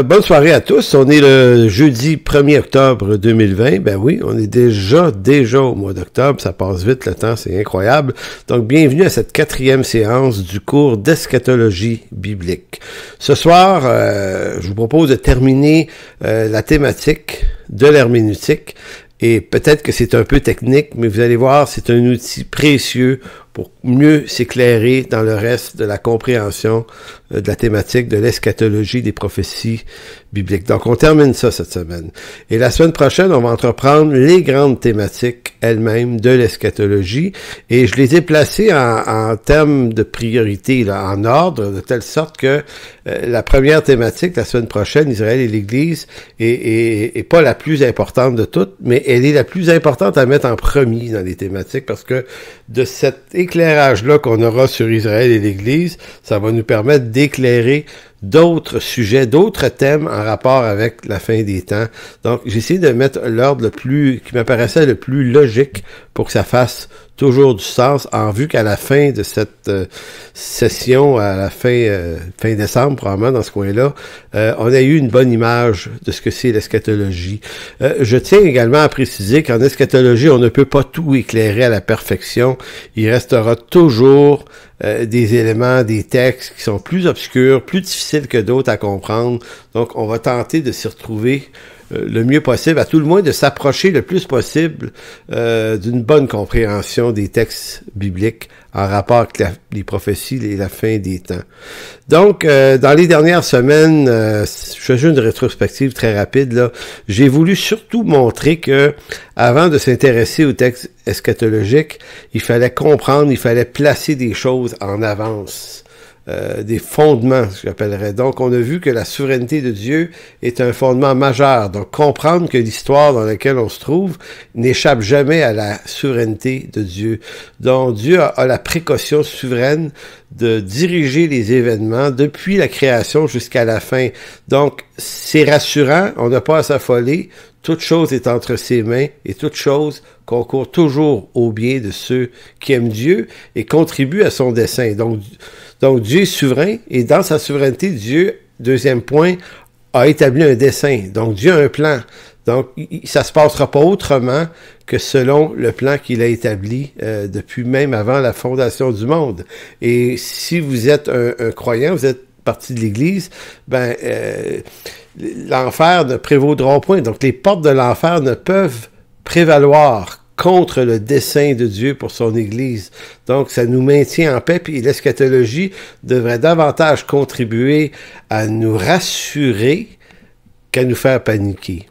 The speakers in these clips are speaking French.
Euh, bonne soirée à tous. On est le jeudi 1er octobre 2020. Ben oui, on est déjà, déjà au mois d'octobre. Ça passe vite le temps, c'est incroyable. Donc, bienvenue à cette quatrième séance du cours d'eschatologie biblique. Ce soir, euh, je vous propose de terminer euh, la thématique de l'herméneutique. Et peut-être que c'est un peu technique, mais vous allez voir, c'est un outil précieux pour mieux s'éclairer dans le reste de la compréhension euh, de la thématique de l'eschatologie des prophéties bibliques. Donc, on termine ça cette semaine. Et la semaine prochaine, on va entreprendre les grandes thématiques elles-mêmes de l'eschatologie. Et je les ai placées en, en de priorité, là, en ordre, de telle sorte que euh, la première thématique, la semaine prochaine, Israël et l'Église, est, est, pas la plus importante de toutes, mais elle est la plus importante à mettre en premier dans les thématiques parce que de cette éclairage-là qu'on aura sur Israël et l'Église, ça va nous permettre d'éclairer d'autres sujets, d'autres thèmes en rapport avec la fin des temps. Donc, j'ai essayé de mettre l'ordre le plus, qui m'apparaissait le plus logique pour que ça fasse toujours du sens en vue qu'à la fin de cette euh, session, à la fin, euh, fin décembre, probablement, dans ce coin-là, euh, on a eu une bonne image de ce que c'est l'eschatologie. je tiens également à préciser qu'en eschatologie, on ne peut pas tout éclairer à la perfection. Il restera toujours euh, des éléments, des textes qui sont plus obscurs, plus difficiles que d'autres à comprendre. Donc, on va tenter de s'y retrouver euh, le mieux possible, à tout le moins de s'approcher le plus possible euh, d'une bonne compréhension des textes bibliques en rapport avec les prophéties et la fin des temps. Donc, euh, dans les dernières semaines, je fais une rétrospective très rapide, là, j'ai voulu surtout montrer que, avant de s'intéresser aux textes eschatologiques, il fallait comprendre, il fallait placer des choses en avance. Euh, des fondements, j'appellerais. Donc, on a vu que la souveraineté de Dieu est un fondement majeur. Donc, comprendre que l'histoire dans laquelle on se trouve n'échappe jamais à la souveraineté de Dieu. Donc, Dieu a, la précaution souveraine de diriger les événements depuis la création jusqu'à la fin. Donc, c'est rassurant, on n'a pas à s'affoler. Toute chose est entre ses mains et toute chose concourt toujours au bien de ceux qui aiment Dieu et contribue à son dessein. Donc, donc Dieu est souverain et dans sa souveraineté, Dieu, deuxième point, a établi un dessein. Donc Dieu a un plan. Donc ça se passera pas autrement que selon le plan qu'il a établi euh, depuis même avant la fondation du monde. Et si vous êtes un, croyant, vous êtes partie de l'Église, ben euh, l'enfer ne prévaudra point. Donc les portes de l'enfer ne peuvent prévaloir contre le dessein de Dieu pour son Église. Donc, ça nous maintient en paix, puis l'eschatologie devrait davantage contribuer à nous rassurer qu'à nous faire paniquer.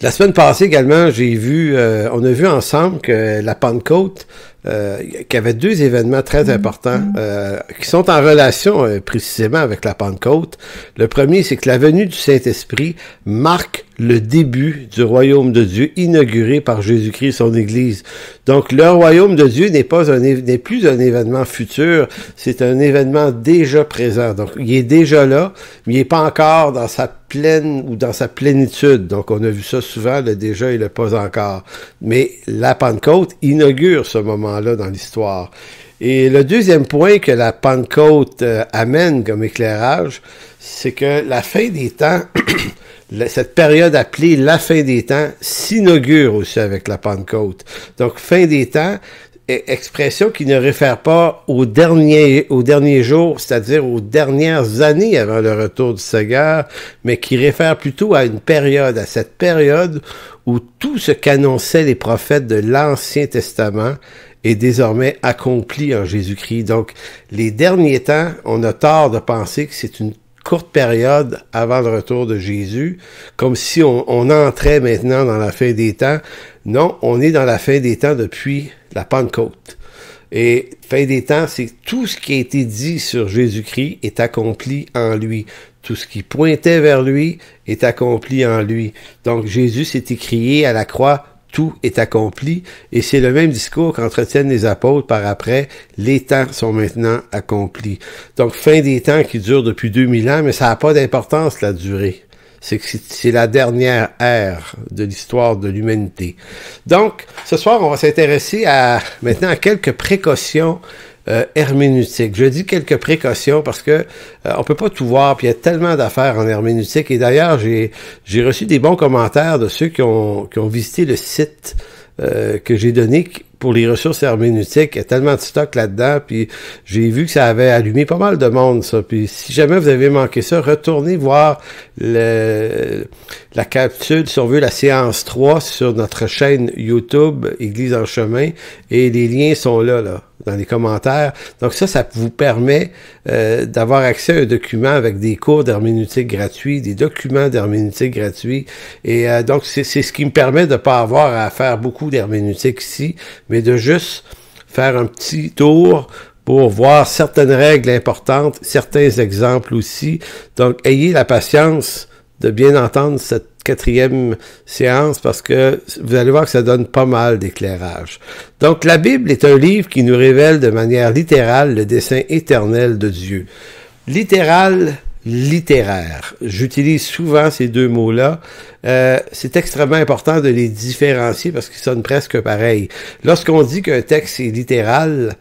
La semaine passée également, j'ai vu, euh, on a vu ensemble que la Pentecôte, euh, y avait deux événements très mhm. importants mhm. Euh, qui sont en relation euh, précisément avec la Pentecôte. Le premier, c'est que la venue du Saint-Esprit marque le début du royaume de Dieu inauguré par Jésus-Christ son Église. Donc le royaume de Dieu n'est pas n'est plus un événement futur, c'est un événement déjà présent. Donc il est déjà là, mais il n'est pas encore dans sa pleine ou dans sa plénitude. Donc on a vu ça souvent, le déjà et le pas encore. Mais la Pentecôte inaugure ce moment là dans l'histoire. Et le deuxième point que la Pentecôte euh, amène comme éclairage, c'est que la fin des temps, cette période appelée la fin des temps, s'inaugure aussi avec la Pentecôte. Donc, fin des temps, e, expression qui ne réfère pas aux derniers, aux derniers jours, c'est-à-dire aux dernières années avant le retour du Seigneur, mais qui réfère plutôt à une période, à cette période où tout ce qu'annonçaient les prophètes de l'Ancien Testament est désormais accompli en Jésus-Christ. Donc, les derniers temps, on a tort de penser que c'est une courte période avant le retour de Jésus, comme si on, entrait maintenant dans la fin des temps. Non, on est dans la fin des temps depuis la Pentecôte. Et fin des temps, c'est tout ce qui a été dit sur Jésus-Christ est accompli en lui. Tout ce qui pointait vers lui est accompli en lui. Donc Jésus s'est écrié à la croix, tout est accompli. Et c'est le même discours qu'entretiennent les apôtres par après. Les temps sont maintenant accomplis. Donc, fin des temps qui dure depuis 2000 ans, mais ça n'a pas d'importance la durée. C'est que c'est la dernière ère de l'histoire de l'humanité. Donc, ce soir, on va s'intéresser à maintenant à quelques précautions euh, herméneutique. Je dis quelques précautions parce que euh, on peut pas tout voir, puis il y a tellement d'affaires en herméneutique. Et d'ailleurs, j'ai, j'ai reçu des bons commentaires de ceux qui ont, qui ont visité le site euh, que j'ai donné pour les ressources herméneutiques. Il y a tellement de stock là-dedans, puis j'ai vu que ça avait allumé pas mal de monde, ça. Puis si jamais vous avez manqué ça, retournez voir la capsule, si on veut, la séance 3 sur notre chaîne YouTube Église en chemin, et les liens sont là, là dans les commentaires. Donc ça, ça vous permet euh, d'avoir accès à un document avec des cours d'herméneutique gratuits, des documents d'herméneutique gratuits. Et euh, donc, c'est ce qui me permet de ne pas avoir à faire beaucoup d'herméneutique ici, mais de juste faire un petit tour pour voir certaines règles importantes, certains exemples aussi. Donc, ayez la patience de bien entendre cette quatrième séance parce que vous allez voir que ça donne pas mal d'éclairage. Donc la Bible est un livre qui nous révèle de manière littérale le dessein éternel de Dieu. Littéral, littéraire. J'utilise souvent ces deux mots-là. Euh, c'est extrêmement important de les différencier parce qu'ils sonnent presque pareils. Lorsqu'on dit qu'un texte est littéral,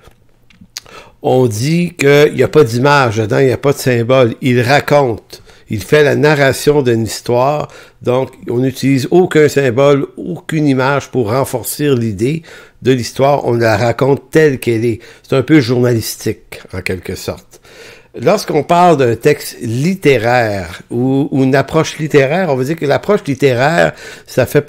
on dit qu'il n'y a pas d'image dedans, il n'y a pas de symbole. Il raconte. Il fait la narration d'une histoire, donc on n'utilise aucun symbole, aucune image pour renforcer l'idée de l'histoire, on la raconte telle qu'elle est. C'est un peu journalistique, en quelque sorte lorsqu'on parle d'un texte littéraire ou, une approche littéraire, on veut dire que l'approche littéraire, ça fait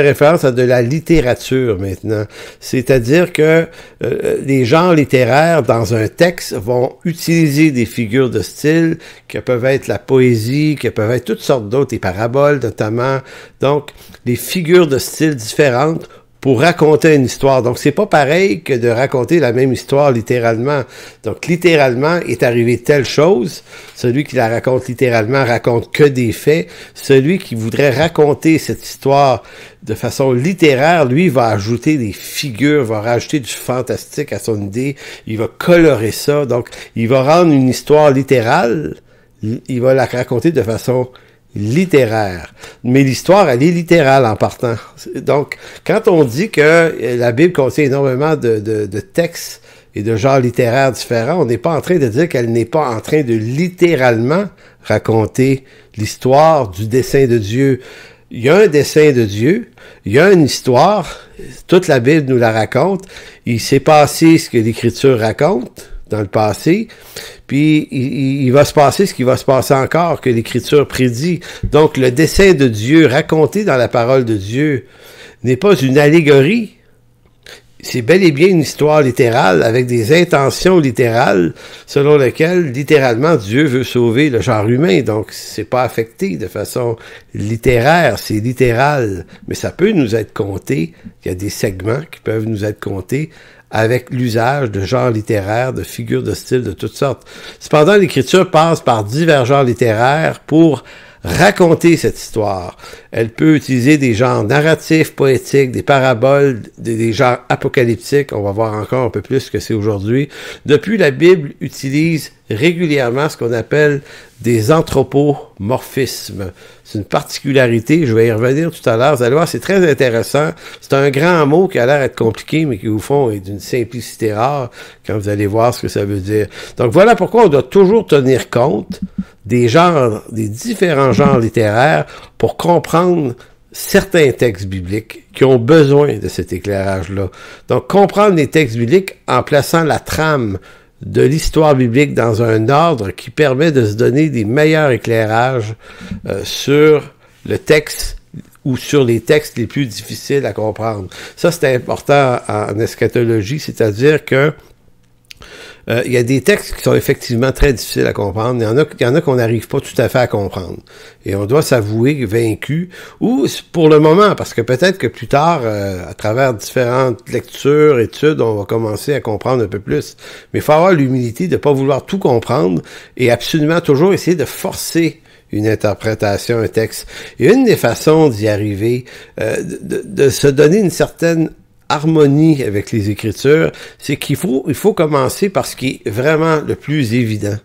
référence à de la littérature maintenant. C'est-à-dire que euh, les genres littéraires dans un texte vont utiliser des figures de style que peuvent être la poésie, que peuvent être toutes sortes d'autres, des paraboles notamment. Donc, des figures de style différentes pour raconter une histoire. Donc, c'est pas pareil que de raconter la même histoire littéralement. Donc, littéralement est arrivé telle chose. Celui qui la raconte littéralement raconte que des faits. Celui qui voudrait raconter cette histoire de façon littéraire, lui, va ajouter des figures, va rajouter du fantastique à son idée. Il va colorer ça. Donc, il va rendre une histoire littérale. Il va la raconter de façon littéraire. Mais l'histoire, elle est littérale en partant. Donc, quand on dit que euh, la Bible contient énormément de, de, de textes et de genres littéraires différents, on n'est pas en train de dire qu'elle n'est pas en train de littéralement raconter l'histoire du dessein de Dieu. Il y a un dessein de Dieu, il y a une histoire, toute la Bible nous la raconte, il s'est passé ce que l'Écriture raconte dans le passé, puis il, va se passer ce qui va se passer encore, que l'Écriture prédit. Donc le dessein de Dieu raconté dans la parole de Dieu n'est pas une allégorie, c'est bel et bien une histoire littérale avec des intentions littérales selon lesquelles littéralement Dieu veut sauver le genre humain. Donc c'est pas affecté de façon littéraire, c'est littéral, mais ça peut nous être compté. Il y a des segments qui peuvent nous être comptés avec l'usage de genres littéraires, de figures de style de toutes sortes. Cependant, l'écriture passe par divers genres littéraires pour raconter cette histoire. Elle peut utiliser des genres narratifs, poétiques, des paraboles, des, genres apocalyptiques, on va voir encore un peu plus ce que c'est aujourd'hui. Depuis, la Bible utilise régulièrement ce qu'on appelle des anthropomorphismes, c'est une particularité. Je vais y revenir tout à l'heure. Vous allez voir, c'est très intéressant. C'est un grand mot qui a l'air être compliqué, mais qui, au fond, est d'une simplicité rare quand vous allez voir ce que ça veut dire. Donc, voilà pourquoi on doit toujours tenir compte des genres, des différents genres littéraires pour comprendre certains textes bibliques qui ont besoin de cet éclairage-là. Donc, comprendre les textes bibliques en plaçant la trame de l'histoire biblique dans un ordre qui permet de se donner des meilleurs éclairages euh, sur le texte ou sur les textes les plus difficiles à comprendre. Ça, c'est important en eschatologie, c'est-à-dire que euh, il y a des textes qui sont effectivement très difficiles à comprendre. Il y en a, il y en a qu'on n'arrive pas tout à fait à comprendre. Et on doit s'avouer vaincu, ou pour le moment, parce que peut-être que plus tard, euh, à travers différentes lectures, études, on va commencer à comprendre un peu plus. Mais il faut avoir l'humilité de ne pas vouloir tout comprendre et absolument toujours essayer de forcer une interprétation, un texte. Et une des façons d'y arriver, euh, de, de se donner une certaine harmonie avec les Écritures, c'est qu'il faut, il faut commencer par ce qui est vraiment le plus évident.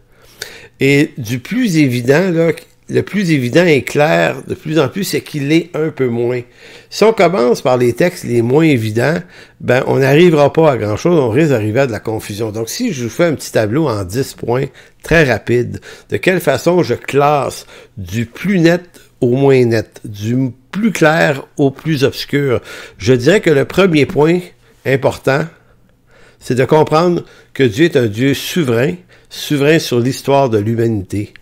Et du plus évident, là, le plus évident et clair de plus en plus, c'est qu'il est un peu moins. Si on commence par les textes les moins évidents, ben, on n'arrivera pas à grand chose, on risque d'arriver à de la confusion. Donc, si je vous fais un petit tableau en 10 points, très rapide, de quelle façon je classe du plus net au moins net, du plus clair au plus obscur. Je dirais que le premier point important, c'est de comprendre que Dieu est un Dieu souverain, souverain sur l'histoire de l'humanité.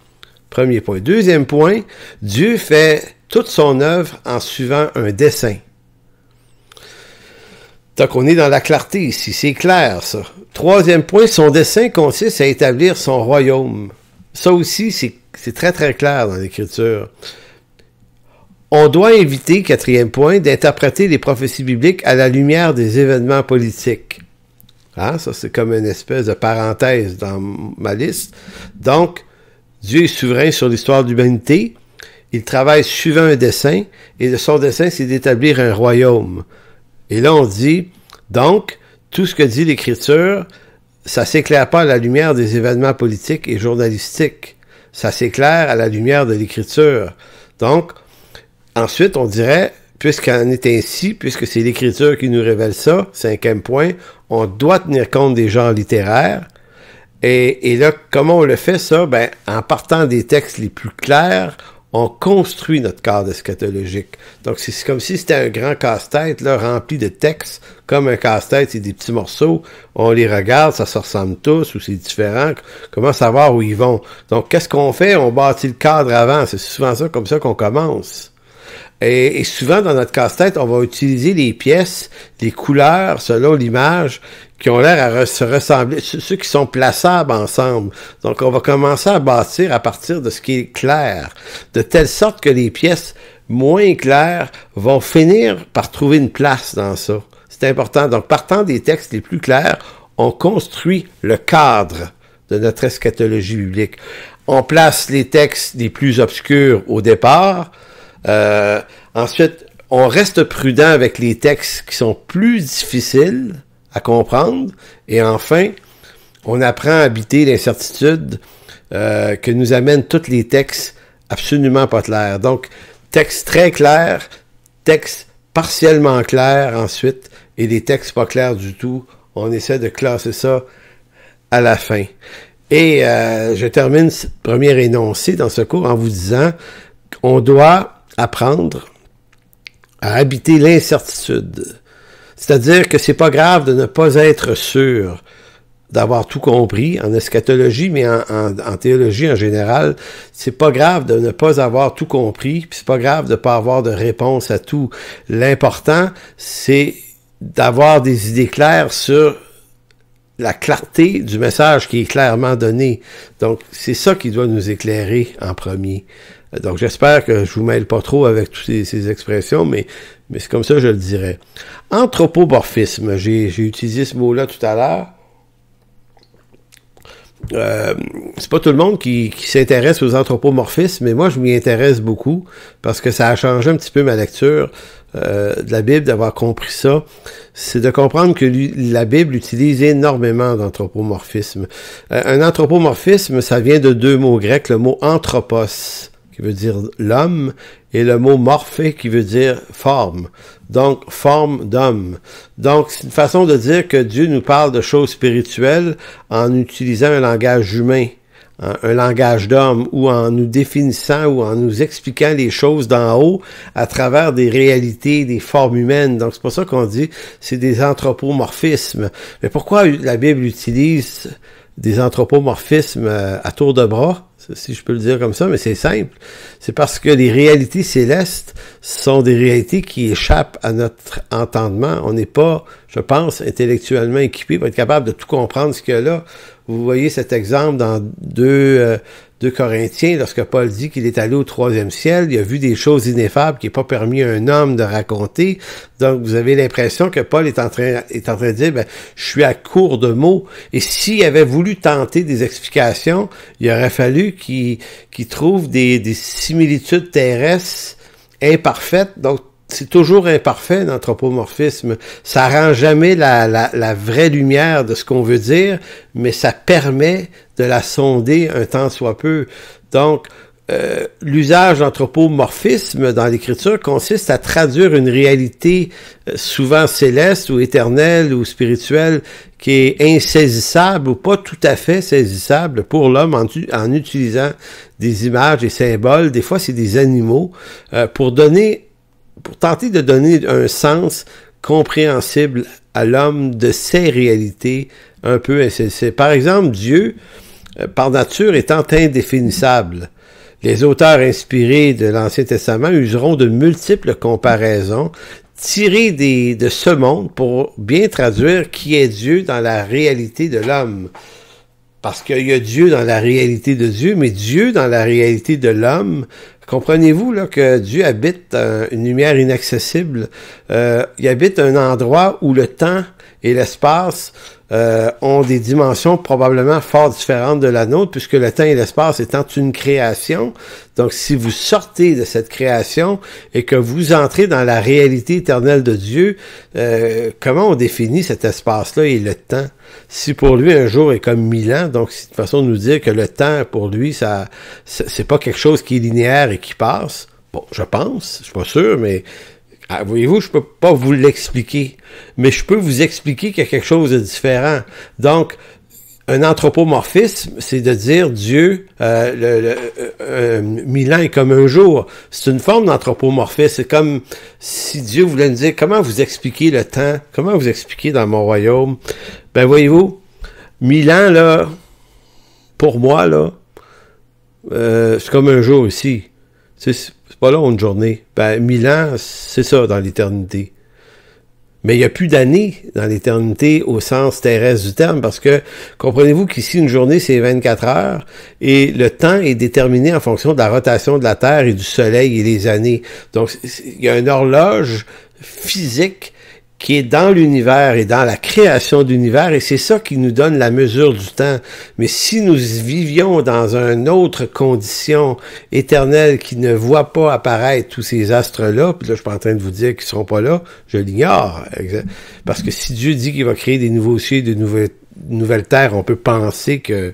Premier point. Deuxième point, Dieu fait toute son œuvre en suivant un dessein. Donc on est dans la clarté ici, c'est clair ça. Troisième point, son dessein consiste à établir son royaume. Ça aussi, c'est très très clair dans l'Écriture. On doit éviter, quatrième point, d'interpréter les prophéties bibliques à la lumière des événements politiques. Hein, ça, c'est comme une espèce de parenthèse dans ma liste. Donc, Dieu est souverain sur l'histoire de l'humanité. Il travaille suivant un dessein, et son dessein, c'est d'établir un royaume. Et là, on dit, donc, tout ce que dit l'Écriture, ça s'éclaire pas à la lumière des événements politiques et journalistiques. Ça s'éclaire à la lumière de l'Écriture. Donc, Ensuite, on dirait, puisqu'on est ainsi, puisque c'est l'écriture qui nous révèle ça, cinquième point, on doit tenir compte des genres littéraires. Et, là, comment on le fait ça? Ben, en partant des textes les plus clairs, on construit notre cadre eschatologique. Donc, c'est comme si c'était un grand casse-tête, là, rempli de textes, comme un casse-tête, c'est des petits morceaux, on les regarde, ça se ressemble tous, ou c'est différent, comment savoir où ils vont. Donc, qu'est-ce qu'on fait? On bâtit le cadre avant, c'est souvent ça, comme ça qu'on commence. Et, souvent, dans notre casse-tête, on va utiliser les pièces, les couleurs, selon l'image, qui ont l'air à se ressembler, ceux qui sont plaçables ensemble. Donc, on va commencer à bâtir à partir de ce qui est clair, de telle sorte que les pièces moins claires vont finir par trouver une place dans ça. C'est important. Donc, partant des textes les plus clairs, on construit le cadre de notre eschatologie biblique. On place les textes les plus obscurs au départ, euh, ensuite, on reste prudent avec les textes qui sont plus difficiles à comprendre. Et enfin, on apprend à habiter l'incertitude euh, que nous amènent tous les textes absolument pas clairs. Donc, texte très clair, texte partiellement clair ensuite, et des textes pas clairs du tout. On essaie de classer ça à la fin. Et euh, je termine ce premier énoncé dans ce cours en vous disant, qu'on doit apprendre à habiter l'incertitude. C'est-à-dire que c'est pas grave de ne pas être sûr d'avoir tout compris en eschatologie, mais en, théologie en général, c'est pas grave de ne pas avoir tout compris, puis c'est pas grave de ne pas avoir de réponse à tout. L'important, c'est d'avoir des idées claires sur la clarté du message qui est clairement donné. Donc, c'est ça qui doit nous éclairer en premier. Donc j'espère que je vous mêle pas trop avec toutes ces, expressions, mais, c'est comme ça que je le dirais. Anthropomorphisme, j'ai utilisé ce mot-là tout à l'heure. Euh, c'est pas tout le monde qui, s'intéresse aux anthropomorphismes, mais moi je m'y intéresse beaucoup parce que ça a changé un petit peu ma lecture euh, de la Bible, d'avoir compris ça. C'est de comprendre que la Bible utilise énormément d'anthropomorphismes. Euh, un anthropomorphisme, ça vient de deux mots grecs, le mot anthropos qui veut dire l'homme, et le mot morphé qui veut dire forme. Donc, forme d'homme. Donc, c'est une façon de dire que Dieu nous parle de choses spirituelles en utilisant un langage humain hein, un langage d'homme ou en nous définissant ou en nous expliquant les choses d'en haut à travers des réalités, des formes humaines. Donc c'est pour ça qu'on dit c'est des anthropomorphismes. Mais pourquoi la Bible utilise des anthropomorphismes euh, à tour de bras si je peux le dire comme ça, mais c'est simple. C'est parce que les réalités célestes sont des réalités qui échappent à notre entendement. On n'est pas, je pense, intellectuellement équipé pour être capable de tout comprendre ce qu'il y a là. Vous voyez cet exemple dans deux... Euh, 2 Corinthiens, lorsque Paul dit qu'il est allé au troisième ciel, il a vu des choses ineffables qui n'est pas permis à un homme de raconter. Donc, vous avez l'impression que Paul est en train, est en train de dire, ben, je suis à court de mots. Et s'il avait voulu tenter des explications, il aurait fallu qu'il qu trouve des, des similitudes terrestres imparfaites, donc c'est toujours imparfait l'anthropomorphisme. Ça rend jamais la, la, la vraie lumière de ce qu'on veut dire, mais ça permet de la sonder un temps soit peu. Donc, euh, l'usage d'anthropomorphisme dans l'écriture consiste à traduire une réalité euh, souvent céleste ou éternelle ou spirituelle qui est insaisissable ou pas tout à fait saisissable pour l'homme en, en, utilisant des images, et symboles, des fois c'est des animaux, euh, pour donner pour tenter de donner un sens compréhensible à l'homme de ses réalités un peu insensées. Par exemple, Dieu, euh, par nature, étant indéfinissable. Les auteurs inspirés de l'Ancien Testament useront de multiples comparaisons tirées de ce monde pour bien traduire qui est Dieu dans la réalité de l'homme. Parce qu'il y a Dieu dans la réalité de Dieu, mais Dieu dans la réalité de l'homme Comprenez-vous là, que Dieu habite euh, une lumière inaccessible. Euh, il habite un endroit où le temps et l'espace euh, ont des dimensions probablement fort différentes de la nôtre, puisque le temps et l'espace étant une création. Donc, si vous sortez de cette création et que vous entrez dans la réalité éternelle de Dieu, euh, comment on définit cet espace-là et le temps? Si pour lui un jour est comme mille ans, donc c'est une façon de nous dire que le temps pour lui, ça, c'est pas quelque chose qui est linéaire et qui passe. Bon, je pense, je suis pas sûr, mais ah, voyez-vous, je peux pas vous l'expliquer, mais je peux vous expliquer qu'il y a quelque chose de différent. Donc, un anthropomorphisme, c'est de dire Dieu, euh, le, euh, euh, mille est comme un jour. C'est une forme d'anthropomorphisme. C'est comme si Dieu voulait nous dire comment vous expliquez le temps, comment vous expliquer dans mon royaume. Ben voyez-vous, Milan là, pour moi là, euh, c'est comme un jour aussi. c'est c'est pas long une journée. Ben, mille ans, c'est ça dans l'éternité. Mais il y a plus d'années dans l'éternité au sens terrestre du terme, parce que comprenez-vous qu'ici, une journée, c'est 24 heures, et le temps est déterminé en fonction de la rotation de la Terre et du Soleil et des années. Donc, il y a une horloge physique qui est dans l'univers et dans la création d'univers, et c'est ça qui nous donne la mesure du temps. Mais si nous vivions dans une autre condition éternelle qui ne voit pas apparaître tous ces astres-là, puis là je suis pas en train de vous dire qu'ils seront pas là, je l'ignore. Parce que si Dieu dit qu'il va créer des nouveaux ciels, de nouvelles, nouvelles terres, on peut penser que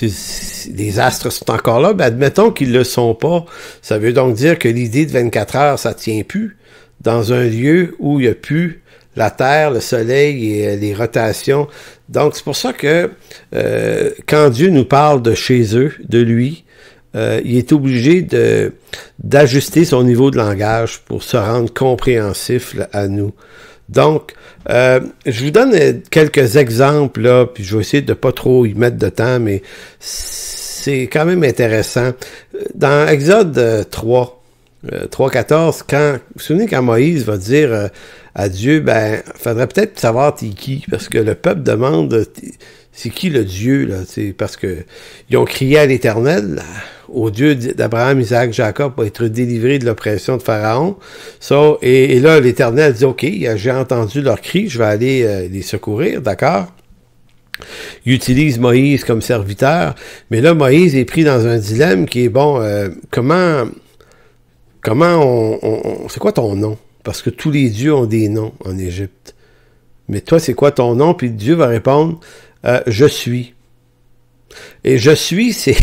les astres sont encore là, mais ben, admettons qu'ils ne le sont pas. Ça veut donc dire que l'idée de 24 heures, ça tient plus dans un lieu où il n'y a plus la Terre, le Soleil et euh, les rotations. Donc, c'est pour ça que euh, quand Dieu nous parle de chez eux, de lui, euh, il est obligé de d'ajuster son niveau de langage pour se rendre compréhensif à nous. Donc, euh, je vous donne euh, quelques exemples, là, puis je vais essayer de pas trop y mettre de temps, mais c'est quand même intéressant. Dans Exode 3, euh, 3.14, euh, quand, vous vous souvenez quand Moïse va dire euh, à Dieu, ben, faudrait peut-être savoir t'es qui, parce que le peuple demande c'est qui le Dieu, là, parce que ils ont crié à l'Éternel, au Dieu d'Abraham, Isaac, Jacob, pour être délivré de l'oppression de Pharaon. ça et, là, l'Éternel dit, OK, j'ai entendu leur cri, je vais aller euh, les secourir, d'accord? Il utilise Moïse comme serviteur, mais là, Moïse est pris dans un dilemme qui est, bon, comment Comment on, c'est quoi ton nom? Parce que tous les dieux ont des noms en Égypte. Mais toi, c'est quoi ton nom? Puis Dieu va répondre, euh, je suis. Et je suis, c'est,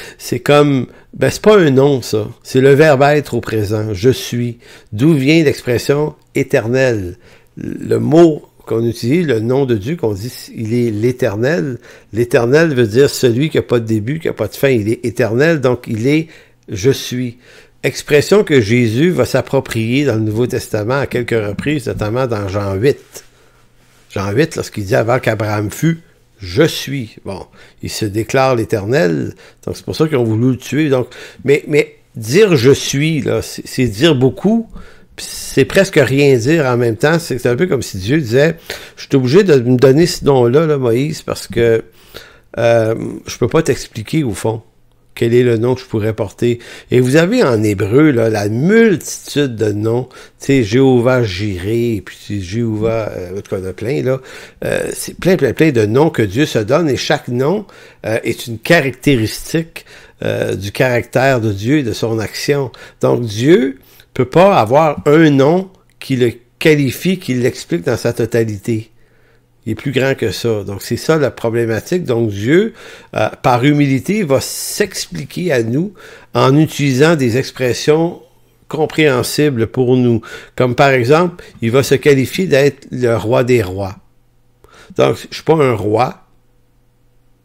c'est comme, ben, c'est pas un nom, ça. C'est le verbe être au présent. Je suis. D'où vient l'expression éternel? Le mot qu'on utilise, le nom de Dieu, qu'on dit, il est l'éternel. L'éternel veut dire celui qui n'a pas de début, qui n'a pas de fin. Il est éternel, donc il est je suis expression que Jésus va s'approprier dans le Nouveau Testament à quelques reprises, notamment dans Jean 8. Jean 8, lorsqu'il dit avant qu'Abraham fût, je suis. Bon, il se déclare l'Éternel, donc c'est pour ça qu'ils ont voulu le tuer. Donc, mais, mais dire je suis, là, c'est dire beaucoup, c'est presque rien dire en même temps. C'est un peu comme si Dieu disait, je suis obligé de me donner ce nom-là, là, Moïse, parce que euh, je peux pas t'expliquer au fond quel est le nom que je pourrais porter. Et vous avez en hébreu là, la multitude de noms, tu sais, Jéhovah Jiré, puis Jéhovah, euh, en tout plein, là. Euh, c'est plein, plein, plein de noms que Dieu se donne, et chaque nom euh, est une caractéristique du caractère de Dieu et de son action. Donc, Dieu peut pas avoir un nom qui le qualifie, qui l'explique dans sa totalité. Il est plus grand que ça. Donc, c'est ça la problématique. Donc, Dieu, euh, par humilité, va s'expliquer à nous en utilisant des expressions compréhensibles pour nous. Comme par exemple, il va se qualifier d'être le roi des rois. Donc, je ne suis pas un roi.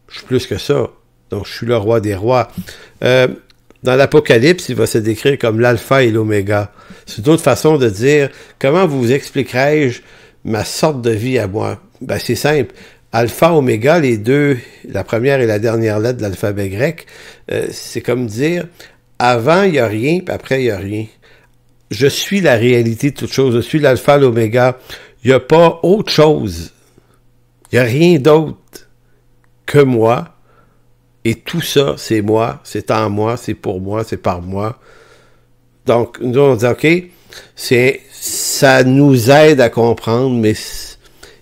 Je suis plus que ça. Donc, je suis le roi des rois. Euh, dans l'Apocalypse, il va se décrire comme l'alpha et l'oméga. C'est une autre façon de dire comment vous expliquerai-je ma sorte de vie à moi. Ben, c'est simple. Alpha, oméga, les deux, la première et la dernière lettre de l'alphabet grec, euh, c'est comme dire avant, il n'y a rien, puis après, il n'y a rien. Je suis la réalité de toute chose. Je suis l'alpha, l'oméga. Il n'y a pas autre chose. Il n'y a rien d'autre que moi. Et tout ça, c'est moi, c'est en moi, c'est pour moi, c'est par moi. Donc, nous, on dit, OK, c'est, ça nous aide à comprendre, mais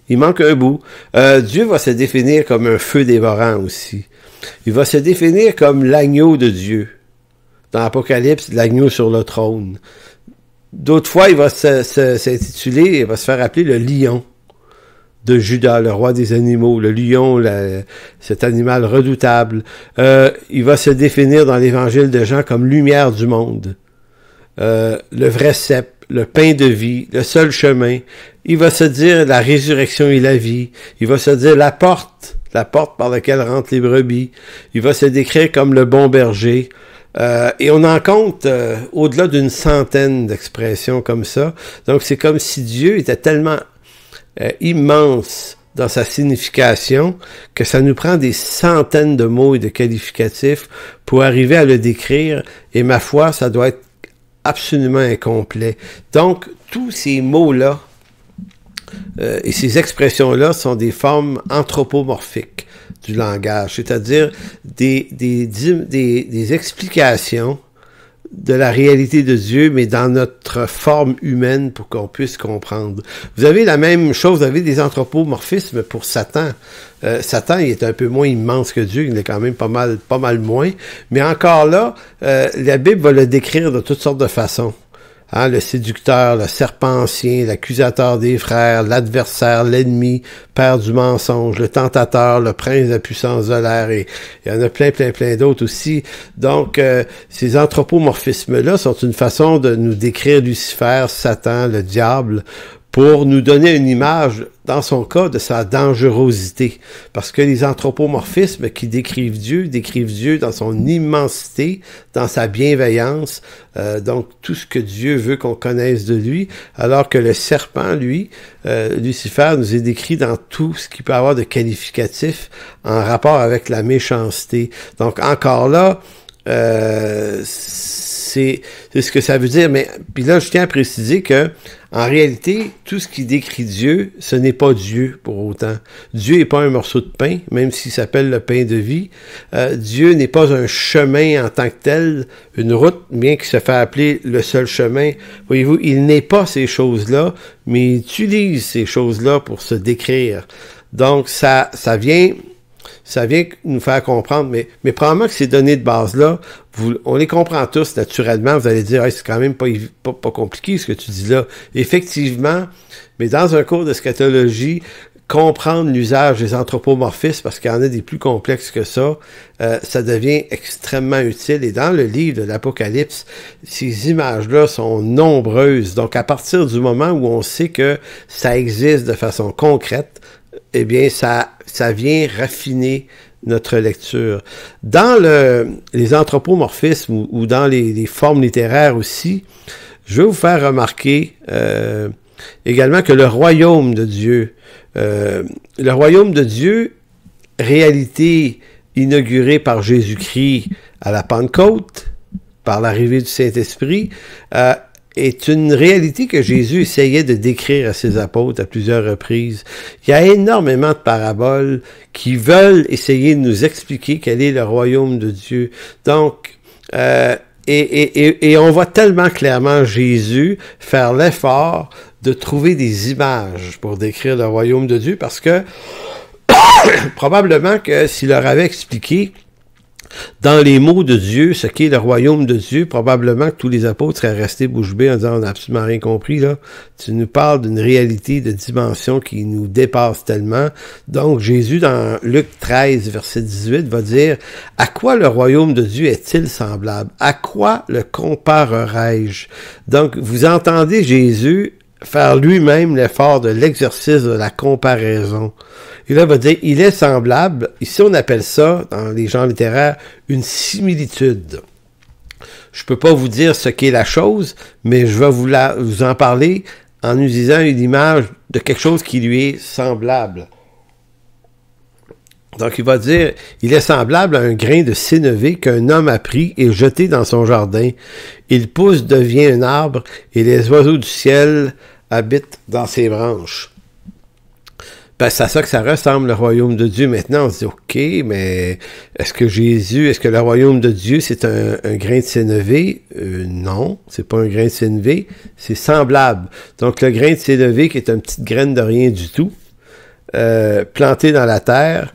il manque un bout. Euh, Dieu va se définir comme un feu dévorant aussi. Il va se définir comme l'agneau de Dieu. Dans l'Apocalypse, l'agneau sur le trône. D'autres fois, il va s'intituler, il va se faire appeler le lion de Judas, le roi des animaux, le lion, cet animal redoutable. Euh, il va se définir dans l'évangile de Jean comme lumière du monde, euh, le vrai cep, le pain de vie, le seul chemin. Il va se dire la résurrection et la vie. Il va se dire la porte, la porte par laquelle rentrent les brebis. Il va se décrire comme le bon berger. Euh, et on en compte euh, au-delà d'une centaine d'expressions comme ça. Donc c'est comme si Dieu était tellement euh, immense dans sa signification que ça nous prend des centaines de mots et de qualificatifs pour arriver à le décrire. Et ma foi, ça doit être absolument incomplet. Donc, tous ces mots-là euh, et ces expressions-là sont des formes anthropomorphiques du langage, c'est-à-dire des, des, des explications de la réalité de Dieu, mais dans notre forme humaine pour qu'on puisse comprendre. Vous avez la même chose, vous avez des anthropomorphismes pour Satan. Euh, Satan, il est un peu moins immense que Dieu, il est quand même pas mal, pas mal moins. Mais encore là, euh, la Bible va le décrire de toutes sortes de façons. Hein, le séducteur, le serpentien, l'accusateur des frères, l'adversaire, l'ennemi, père du mensonge, le tentateur, le prince de la puissance de l'air, et il y en a plein, plein, plein d'autres aussi. Donc, euh, ces anthropomorphismes-là sont une façon de nous décrire Lucifer, Satan, le diable, pour nous donner une image, dans son cas, de sa dangerosité. Parce que les anthropomorphismes qui décrivent Dieu, décrivent Dieu dans son immensité, dans sa bienveillance, euh, donc tout ce que Dieu veut qu'on connaisse de lui, alors que le serpent, lui, euh, Lucifer, nous est décrit dans tout ce qui peut avoir de qualificatif en rapport avec la méchanceté. Donc encore là, euh, c'est ce que ça veut dire. Mais puis là, je tiens à préciser que, en réalité, tout ce qui décrit Dieu, ce n'est pas Dieu pour autant. Dieu n'est pas un morceau de pain, même s'il s'appelle le pain de vie. Euh, Dieu n'est pas un chemin en tant que tel, une route, bien qu'il se fait appeler le seul chemin. Voyez-vous, il n'est pas ces choses-là, mais il utilise ces choses-là pour se décrire. Donc, ça, ça vient ça vient nous faire comprendre, mais, mais probablement que ces données de base-là, on les comprend tous naturellement. Vous allez dire, c'est quand même pas, pas, compliqué ce que tu dis là. Effectivement, mais dans un cours de scatologie, comprendre l'usage des anthropomorphismes, parce qu'il y en a des plus complexes que ça, euh, ça devient extrêmement utile. Et dans le livre de l'Apocalypse, ces images-là sont nombreuses. Donc, à partir du moment où on sait que ça existe de façon concrète, eh bien, ça ça vient raffiner notre lecture. Dans les anthropomorphismes ou, dans les, formes littéraires aussi, je veux vous faire remarquer euh, également que le royaume de Dieu, euh, le royaume de Dieu, réalité inaugurée par Jésus-Christ à la Pentecôte, par l'arrivée du Saint-Esprit, euh, est une réalité que Jésus essayait de décrire à ses apôtres à plusieurs reprises. Il y a énormément de paraboles qui veulent essayer de nous expliquer quel est le royaume de Dieu. Donc, euh, et, et on voit tellement clairement Jésus faire l'effort de trouver des images pour décrire le royaume de Dieu parce que probablement que s'il leur avait expliqué dans les mots de Dieu, ce qui est le royaume de Dieu, probablement que tous les apôtres seraient restés bouche bée en disant, on n'a absolument rien compris, là. Tu nous parles d'une réalité de dimension qui nous dépasse tellement. Donc, Jésus, dans Luc 13, verset 18, va dire, à quoi le royaume de Dieu est-il semblable? À quoi le comparerai-je? Donc, vous entendez Jésus faire lui-même l'effort de l'exercice de la comparaison il va dire, il est semblable. Ici, on appelle ça, dans les genres littéraires, une similitude. Je ne peux pas vous dire ce qu'est la chose, mais je vais vous, vous en parler en utilisant une image de quelque chose qui lui est semblable. Donc, il va dire, il est semblable à un grain de sénévé qu'un homme a pris et jeté dans son jardin. Il pousse, devient un arbre, et les oiseaux du ciel habitent dans ses branches ben, c'est à ça que ça ressemble, le royaume de Dieu. Maintenant, on se dit, OK, mais est-ce que Jésus, est-ce que le royaume de Dieu, c'est un, grain de sénévé? Euh, non, c'est pas un grain de sénévé, c'est semblable. Donc, le grain de sénévé, qui est une petite graine de rien du tout, euh, plantée dans la terre,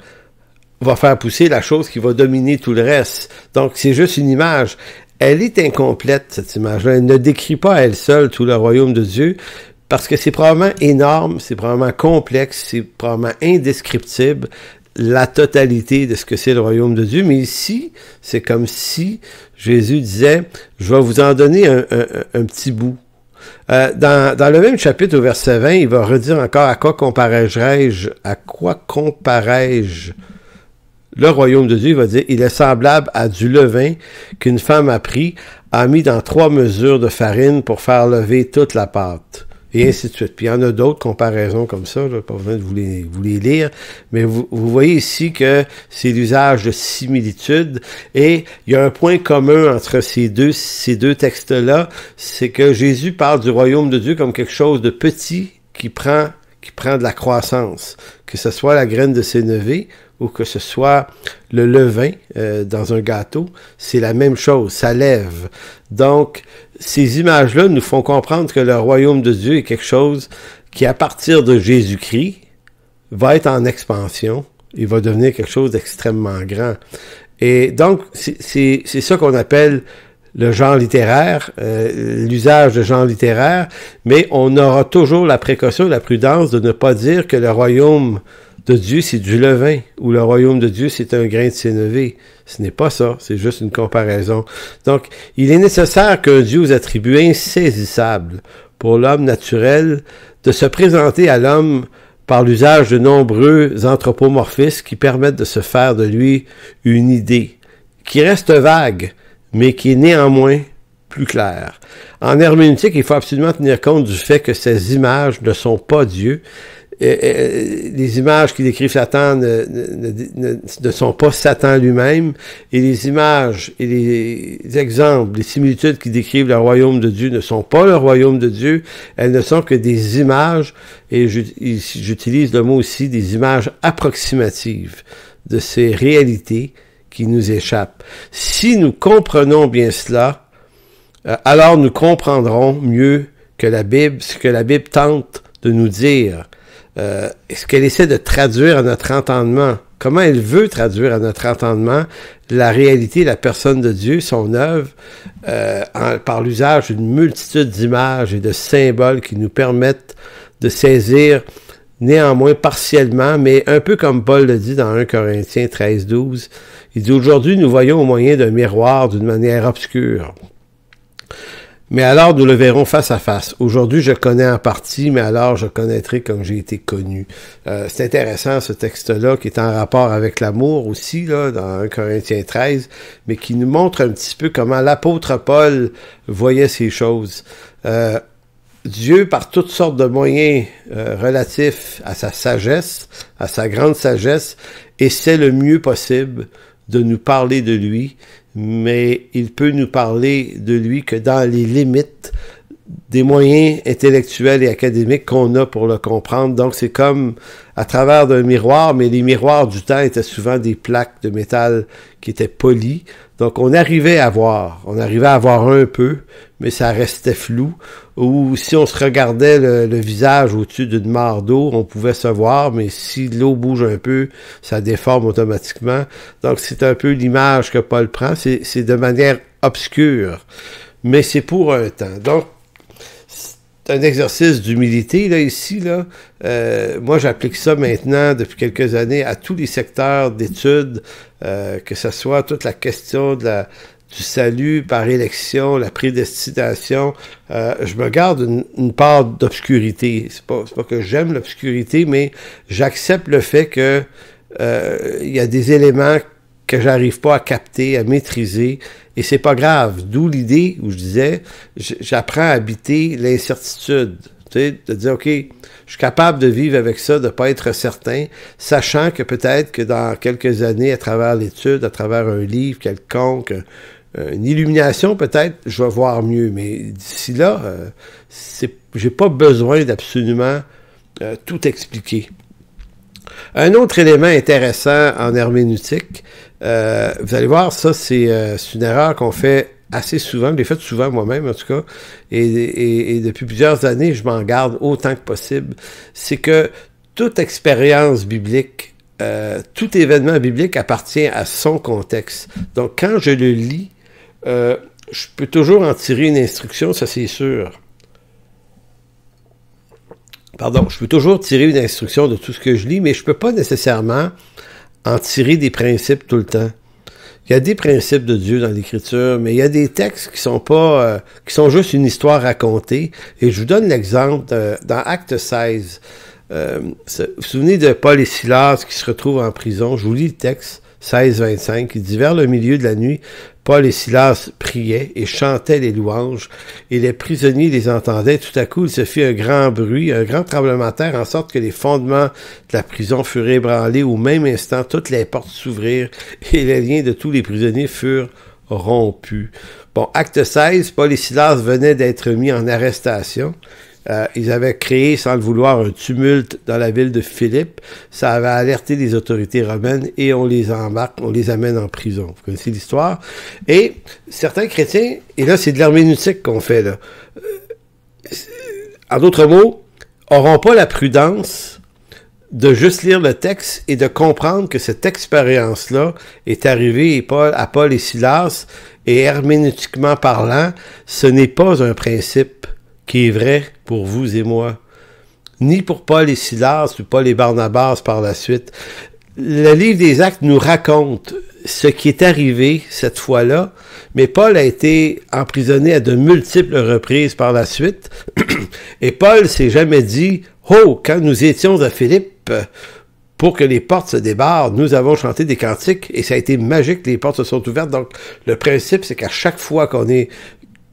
va faire pousser la chose qui va dominer tout le reste. Donc, c'est juste une image. Elle est incomplète, cette image-là. Elle ne décrit pas elle seule tout le royaume de Dieu, parce que c'est probablement énorme, c'est probablement complexe, c'est probablement indescriptible la totalité de ce que c'est le royaume de Dieu. Mais ici, c'est comme si Jésus disait, je vais vous en donner un, petit bout. Euh, dans, le même chapitre au verset 20, il va redire encore à quoi comparerais-je, à quoi comparais-je le royaume de Dieu, il va dire, il est semblable à du levain qu'une femme a pris, a mis dans trois mesures de farine pour faire lever toute la pâte et ainsi de suite. Puis il y en a d'autres comparaisons comme ça, là, pas besoin de vous les, vous les lire, mais vous, vous, voyez ici que c'est l'usage de similitude, et il y a un point commun entre ces deux, ces deux textes-là, c'est que Jésus parle du royaume de Dieu comme quelque chose de petit qui prend, qui prend de la croissance, que ce soit la graine de sénévé ou que ce soit le levain euh, dans un gâteau, c'est la même chose, ça lève. Donc, ces images-là nous font comprendre que le royaume de Dieu est quelque chose qui, à partir de Jésus-Christ, va être en expansion. Il va devenir quelque chose d'extrêmement grand. Et donc, c'est ça qu'on appelle le genre littéraire, euh, l'usage de genre littéraire, mais on aura toujours la précaution, la prudence de ne pas dire que le royaume de Dieu, c'est du levain, ou le royaume de Dieu, c'est un grain de sénévé. Ce n'est pas ça, c'est juste une comparaison. Donc, il est nécessaire qu'un Dieu aux attributs insaisissables pour l'homme naturel de se présenter à l'homme par l'usage de nombreux anthropomorphismes qui permettent de se faire de lui une idée, qui reste vague, mais qui est néanmoins plus claire. En herméneutique, il faut absolument tenir compte du fait que ces images ne sont pas Dieu, les images qui décrivent Satan ne, sont pas Satan lui-même, et les images et les exemples, les similitudes qui décrivent le royaume de Dieu ne sont pas le royaume de Dieu, elles ne sont que des images, et j'utilise le mot aussi des images approximatives de ces réalités qui nous échappent. Si nous comprenons bien cela, euh, alors nous comprendrons mieux que la Bible, ce que la Bible tente de nous dire. Euh, est ce qu'elle essaie de traduire à notre entendement, comment elle veut traduire à notre entendement la réalité, la personne de Dieu, son œuvre, euh, par l'usage d'une multitude d'images et de symboles qui nous permettent de saisir néanmoins partiellement, mais un peu comme Paul le dit dans 1 Corinthiens 13, 12, il dit aujourd'hui nous voyons au moyen d'un miroir d'une manière obscure. Mais alors nous le verrons face à face. Aujourd'hui, je connais en partie, mais alors je connaîtrai comme j'ai été connu. Euh, c'est intéressant ce texte-là qui est en rapport avec l'amour aussi, là, dans 1 Corinthiens 13, mais qui nous montre un petit peu comment l'apôtre Paul voyait ces choses. Euh, Dieu, par toutes sortes de moyens euh, relatifs à sa sagesse, à sa grande sagesse, essaie le mieux possible de nous parler de lui mais il peut nous parler de lui que dans les limites des moyens intellectuels et académiques qu'on a pour le comprendre. Donc c'est comme à travers d'un miroir, mais les miroirs du temps étaient souvent des plaques de métal qui étaient polies. Donc on arrivait à voir, on arrivait à voir un peu, mais ça restait flou. Ou si on se regardait le, visage au-dessus d'une mare d'eau, on pouvait se voir, mais si l'eau bouge un peu, ça déforme automatiquement. Donc c'est un peu l'image que Paul prend, c'est de manière obscure, mais c'est pour un temps. Donc un exercice d'humilité, là, ici, là. Euh, moi, j'applique ça maintenant, depuis quelques années, à tous les secteurs d'études, euh, que ce soit toute la question de la, du salut par élection, la prédestination, euh, je me garde une, une part d'obscurité. C'est pas, pas que j'aime l'obscurité, mais j'accepte le fait que euh, il y a des éléments que j'arrive pas à capter, à maîtriser, et c'est pas grave. D'où l'idée où je disais, j'apprends à habiter l'incertitude. de dire, OK, je suis capable de vivre avec ça, de ne pas être certain, sachant que peut-être que dans quelques années, à travers l'étude, à travers un livre quelconque, euh, une illumination peut-être, je vais voir mieux. Mais d'ici là, je euh, j'ai pas besoin d'absolument euh, tout expliquer. Un autre élément intéressant en herméneutique, euh, vous allez voir, ça, euh, c'est une erreur qu'on fait assez souvent. Je l'ai faite souvent moi-même, en tout cas. Et, depuis plusieurs années, je m'en garde autant que possible. C'est que toute expérience biblique, euh, tout événement biblique appartient à son contexte. Donc, quand je le lis, je peux toujours en tirer une instruction, ça c'est sûr. Pardon, je peux toujours tirer une instruction de tout ce que je lis, mais je ne peux pas nécessairement en tirer des principes tout le temps. Il y a des principes de Dieu dans l'Écriture, mais il y a des textes qui sont pas, euh, qui sont juste une histoire racontée. Et je vous donne l'exemple dans Acte 16. Euh, vous vous souvenez de Paul et Silas qui se retrouvent en prison. Je vous lis le texte. 16-25, Vers le milieu de la nuit, Paul et Silas priaient et chantaient les louanges, et les prisonniers les entendaient. Tout à coup, il se fit un grand bruit, un grand tremblement de terre, en sorte que les fondements de la prison furent ébranlés. Au même instant, toutes les portes s'ouvrirent et les liens de tous les prisonniers furent rompus. Bon, acte 16, Paul et Silas venaient d'être mis en arrestation. Euh, ils avaient créé, sans le vouloir, un tumulte dans la ville de Philippe. Ça avait alerté les autorités romaines et on les embarque, on les amène en prison. Vous connaissez l'histoire. Et certains chrétiens, et là c'est de l'herméneutique qu'on fait là, euh, en d'autres mots, auront pas la prudence de juste lire le texte et de comprendre que cette expérience-là est arrivée à Paul et Silas, et herméneutiquement parlant, ce n'est pas un principe qui est vrai pour vous et moi, ni pour Paul et Silas ou Paul et Barnabas par la suite. Le livre des actes nous raconte ce qui est arrivé cette fois-là, mais Paul a été emprisonné à de multiples reprises par la suite, et Paul s'est jamais dit, oh, quand nous étions à Philippe, pour que les portes se débarrent, nous avons chanté des cantiques et ça a été magique, les portes se sont ouvertes. Donc, le principe, c'est qu'à chaque fois qu'on est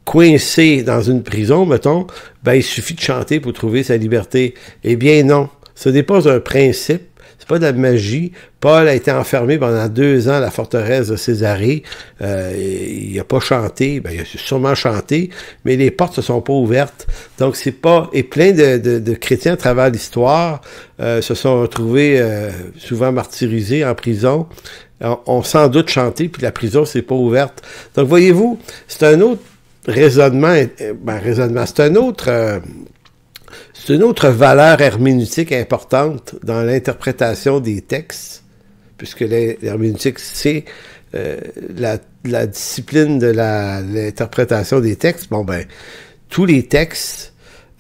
coincé dans une prison, mettons, ben, il suffit de chanter pour trouver sa liberté. Eh bien, non. Ce n'est pas un principe. C'est pas de la magie. Paul a été enfermé pendant deux ans à la forteresse de Césarée. Euh, il n'a pas chanté. Ben, il a sûrement chanté, mais les portes se sont pas ouvertes. Donc, c'est pas... Et plein de, chrétiens à travers l'histoire euh, se sont retrouvés euh, souvent martyrisés en prison. On, on sans doute chanté, puis la prison s'est pas ouverte. Donc, voyez-vous, c'est un autre raisonnement, euh, ben, raisonnement c'est un autre... Euh, une autre valeur herméneutique importante dans l'interprétation des textes, puisque l'herméneutique, c'est euh, la, la, discipline de l'interprétation des textes. Bon, ben, tous les textes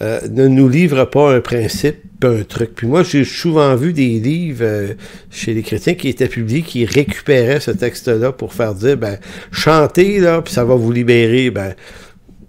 euh, ne nous livre pas un principe, un truc. Puis moi, j'ai souvent vu des livres euh, chez les chrétiens qui étaient publiés, qui récupéraient ce texte-là pour faire dire, ben, chantez, là, puis ça va vous libérer. Ben,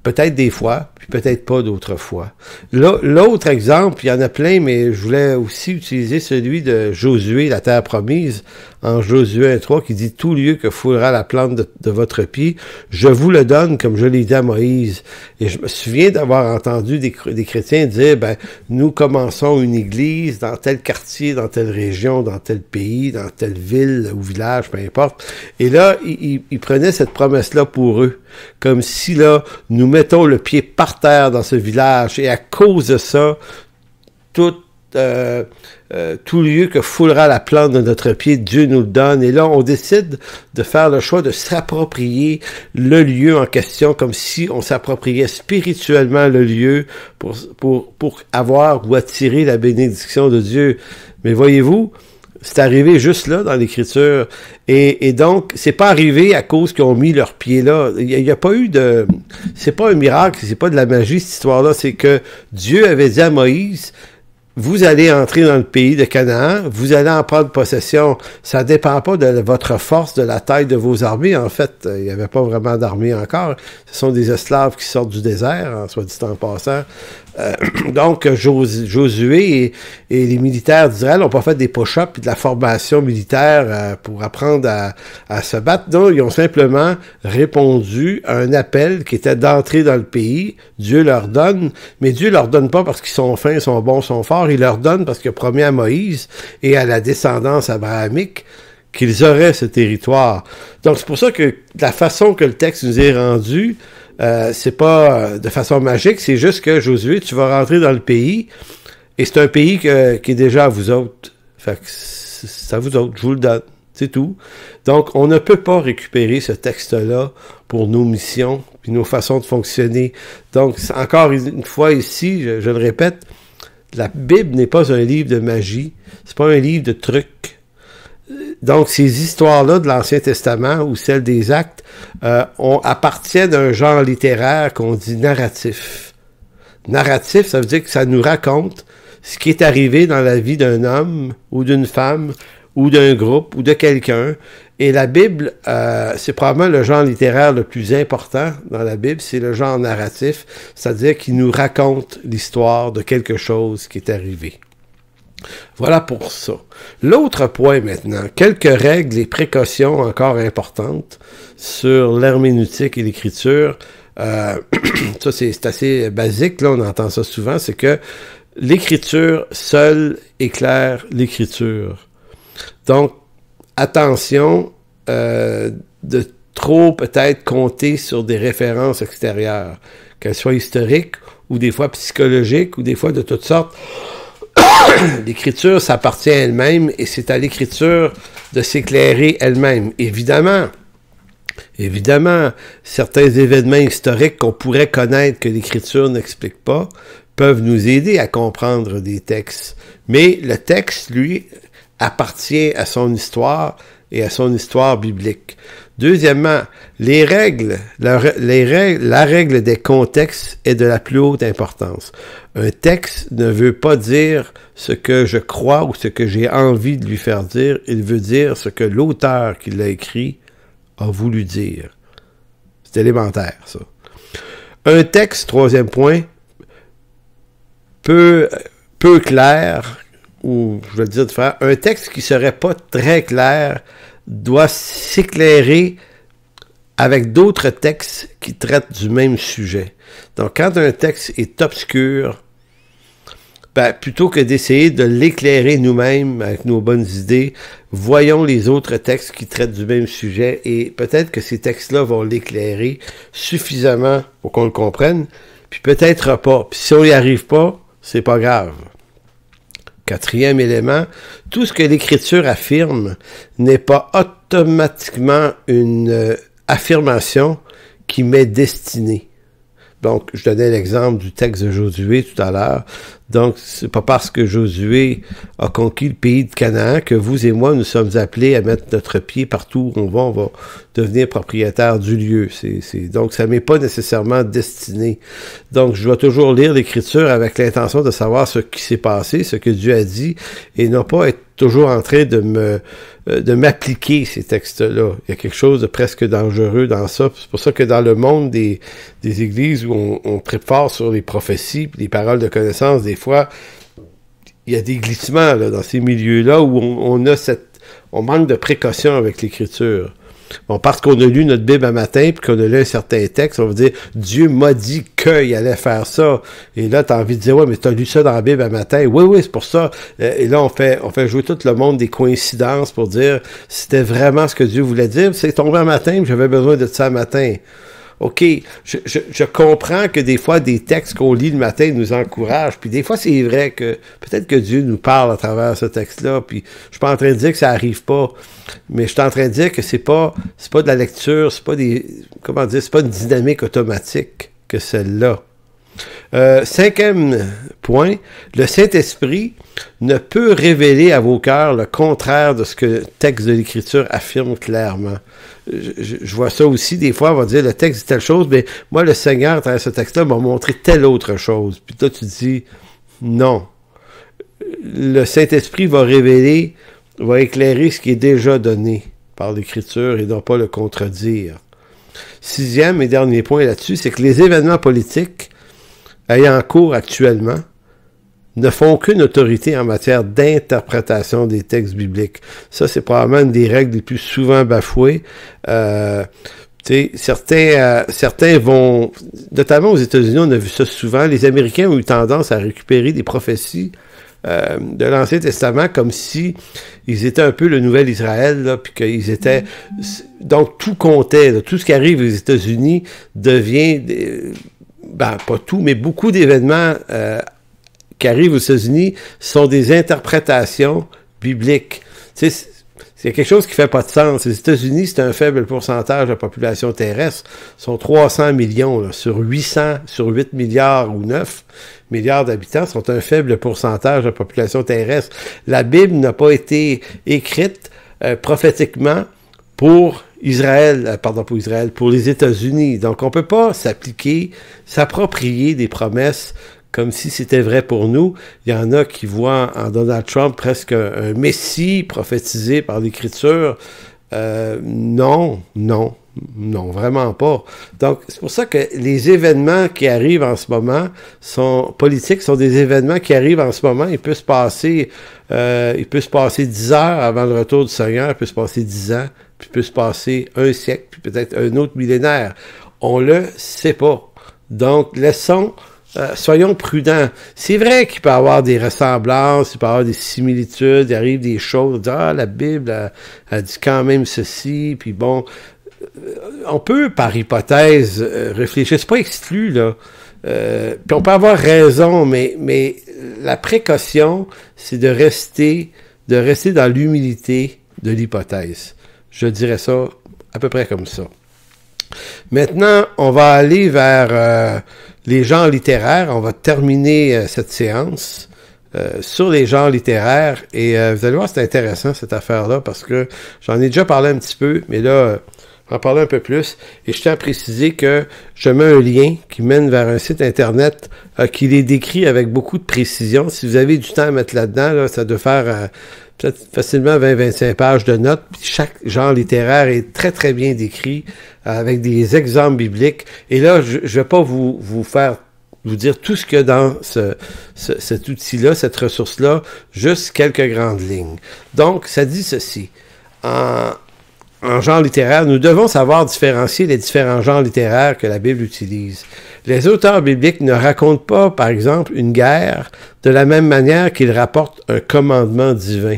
peut-être des fois, puis peut-être pas d'autres fois. L'autre exemple, il y en a plein, mais je voulais aussi utiliser celui de Josué, la terre promise, en Josué 3 qui dit Tout lieu que foulera la plante de, votre pied, je vous le donne comme je l'ai dit à Moïse. Et je me souviens d'avoir entendu des, chrétiens dire ben, Nous commençons une église dans tel quartier, dans telle région, dans tel pays, dans telle ville ou village, peu importe. Et là, ils, ils prenaient cette promesse-là pour eux. Comme si là, nous mettons le pied par terre dans ce village et à cause de ça, toute euh, euh, tout lieu que foulera la plante de notre pied, Dieu nous le donne. Et là, on décide de faire le choix de s'approprier le lieu en question, comme si on s'appropriait spirituellement le lieu pour, pour, avoir ou attirer la bénédiction de Dieu. Mais voyez-vous, c'est arrivé juste là dans l'Écriture. Et, donc, c'est pas arrivé à cause qu'ils ont mis leurs pieds là. Il n'y a, pas eu de. C'est pas un miracle, c'est pas de la magie cette histoire-là. C'est que Dieu avait dit à Moïse vous allez entrer dans le pays de Canaan, vous allez en prendre possession. Ça ne dépend pas de votre force, de la taille de vos armées. En fait, il n'y avait pas vraiment d'armée encore. Ce sont des esclaves qui sortent du désert, en hein, soit dit en passant. Euh, donc, Josué et, les militaires d'Israël n'ont pas fait des push-ups et de la formation militaire euh, pour apprendre à, se battre. Non, ils ont simplement répondu à un appel qui était d'entrer dans le pays. Dieu leur donne, mais Dieu leur donne pas parce qu'ils sont fins, sont bons, sont forts il leur donne, parce que promis à Moïse et à la descendance abrahamique, qu'ils auraient ce territoire. Donc c'est pour ça que la façon que le texte nous est rendu, euh, c'est pas euh, de façon magique, c'est juste que Josué, tu vas rentrer dans le pays, et c'est un pays qui est déjà à vous autres. Fait c'est à vous autres, je vous le donne. C'est tout. Donc, on ne peut pas récupérer ce texte-là pour nos missions, et nos façons de fonctionner. Donc, encore une fois ici, je le répète, la Bible n'est pas un livre de magie, c'est pas un livre de trucs. Donc, ces histoires-là de l'Ancien Testament ou celles des actes euh, on, appartiennent à un genre littéraire qu'on dit narratif. Narratif, ça veut dire que ça nous raconte ce qui est arrivé dans la vie d'un homme ou d'une femme ou d'un groupe ou de quelqu'un et la Bible, euh, c'est probablement le genre littéraire le plus important dans la Bible, c'est le genre narratif, c'est-à-dire qu'il nous raconte l'histoire de quelque chose qui est arrivé. Voilà pour ça. L'autre point maintenant, quelques règles et précautions encore importantes sur l'herméneutique et l'écriture. Euh, ça, c'est assez basique, là, on entend ça souvent, c'est que l'écriture seule éclaire l'écriture. Donc, attention euh, de trop peut-être compter sur des références extérieures, qu'elles soient historiques ou des fois psychologiques ou des fois de toutes sortes. l'écriture ça s'appartient elle-même et c'est à l'écriture de s'éclairer elle-même. Évidemment, évidemment, certains événements historiques qu'on pourrait connaître que l'écriture n'explique pas peuvent nous aider à comprendre des textes. Mais le texte, lui, appartient à son histoire et à son histoire biblique. Deuxièmement, les règles, la, règle des contextes est de la plus haute importance. Un texte ne veut pas dire ce que je crois ou ce que j'ai envie de lui faire dire, il veut dire ce que l'auteur qui l'a écrit a voulu dire. C'est élémentaire, ça. Un texte, troisième point, peu clair, ou je veux dire de faire, un texte qui serait pas très clair doit s'éclairer avec d'autres textes qui traitent du même sujet. Donc, quand un texte est obscur, ben, plutôt que d'essayer de l'éclairer nous-mêmes avec nos bonnes idées, voyons les autres textes qui traitent du même sujet et peut-être que ces textes-là vont l'éclairer suffisamment pour qu'on le comprenne, puis peut-être pas. Puis si on n'y arrive pas, c'est pas grave. Quatrième élément, tout ce que l'écriture affirme n'est pas automatiquement une euh, affirmation qui m'est destinée. Donc, je donnais l'exemple du texte de Josué tout à l'heure. Donc, c'est pas parce que Josué a conquis le pays de Canaan que vous et moi, nous sommes appelés à mettre notre pied partout où on va. On va devenir propriétaire du lieu. donc, ça m'est pas nécessairement destiné. Donc, je dois toujours lire l'Écriture avec l'intention de savoir ce qui s'est passé, ce que Dieu a dit, et non pas être toujours en train de me euh, de m'appliquer ces textes-là. Il y a quelque chose de presque dangereux dans ça. C'est pour ça que dans le monde des, églises où on, prépare sur les prophéties, les paroles de connaissance, des fois, il y a des glissements dans ces milieux-là où on, on manque de précaution avec l'écriture. Bon, parce qu'on a lu notre Bible à matin, puis qu'on a lu un certain texte, on va dire Dieu m'a dit qu'il allait faire ça. Et là, tu as envie de dire Ouais, mais tu as lu ça dans la Bible à matin. Oui, oui, c'est pour ça. Euh, et là, on fait, on fait jouer tout le monde des coïncidences pour dire c'était vraiment ce que Dieu voulait dire. C'est tombé à matin, j'avais besoin de ça un matin. OK, je, comprends que des fois, des textes qu'on lit le matin nous encouragent, puis des fois, c'est vrai que peut-être que Dieu nous parle à travers ce texte-là, puis je suis pas en train de dire que ça arrive pas, mais je suis en train de dire que c'est pas c'est pas de la lecture, c'est pas des comment dire, c'est pas une dynamique automatique que celle-là. Euh, cinquième point, le Saint-Esprit ne peut révéler à vos cœurs le contraire de ce que le texte de l'Écriture affirme clairement je, vois ça aussi, des fois, on va dire le texte dit telle chose, mais moi, le Seigneur, à travers ce texte-là, m'a montré telle autre chose. Puis toi, tu dis, non. Le Saint-Esprit va révéler, va éclairer ce qui est déjà donné par l'Écriture et non pas le contredire. Sixième et dernier point là-dessus, c'est que les événements politiques ayant cours actuellement, ne font aucune autorité en matière d'interprétation des textes bibliques. Ça, c'est probablement une des règles les plus souvent bafouées. Euh, certains, euh, certains vont, notamment aux États-Unis, on a vu ça souvent, les Américains ont eu tendance à récupérer des prophéties euh, de l'Ancien Testament comme si ils étaient un peu le nouvel Israël, puis qu'ils étaient... Mm-hmm. Donc tout comptait, tout ce qui arrive aux États-Unis devient... Ben, pas tout, mais beaucoup d'événements qui arrivent aux États-Unis sont des interprétations bibliques. Tu c'est quelque chose qui fait pas de sens. Les États-Unis, c'est un faible pourcentage de la population terrestre. Ce sont 300 millions sur 800, sur 8 milliards ou 9 milliards d'habitants, sont un faible pourcentage de la population terrestre. La Bible n'a pas été écrite euh, prophétiquement pour Israël, euh, pardon, pour Israël, pour les États-Unis. Donc, on peut pas s'appliquer, s'approprier des promesses comme si c'était vrai pour nous. Il y en a qui voient en Donald Trump presque un messie prophétisé par l'Écriture. Euh, non, non, non, vraiment pas. Donc, c'est pour ça que les événements qui arrivent en ce moment sont politiques, sont des événements qui arrivent en ce moment. Il peut se passer, euh, il se passer dix heures avant le retour du Seigneur, il peut se passer dix ans, puis peut se passer un siècle, puis peut-être un autre millénaire. On le sait pas. Donc, laissons euh, soyons prudents. C'est vrai qu'il peut y avoir des ressemblances, il peut y avoir des similitudes, il arrive des choses, ah, la Bible a, dit quand même ceci, puis bon, euh, on peut, par hypothèse, euh, réfléchir, c'est pas exclu, là. puis on peut avoir raison, mais, mais la précaution, c'est de rester, de rester dans l'humilité de l'hypothèse. Je dirais ça à peu près comme ça. Maintenant, on va aller vers les genres littéraires. On va terminer euh, cette séance euh, sur les genres littéraires. Et euh, vous allez voir, c'est intéressant cette affaire-là parce que j'en ai déjà parlé un petit peu, mais là, en parler un peu plus. Et je tiens à préciser que je mets un lien qui mène vers un site internet euh, qui les décrit avec beaucoup de précision. Si vous avez du temps à mettre là-dedans, ça doit faire euh, facilement 20-25 pages de notes. Chaque genre littéraire est très très bien décrit euh, avec des exemples bibliques. Et là, je ne vais pas vous, vous faire vous dire tout ce qu'il y a dans cet outil-là, cette ressource-là, juste quelques grandes lignes. Donc, ça dit ceci. En, en genre littéraire, nous devons savoir différencier les différents genres littéraires que la Bible utilise. Les auteurs bibliques ne racontent pas, par exemple, une guerre de la même manière qu'ils rapportent un commandement divin.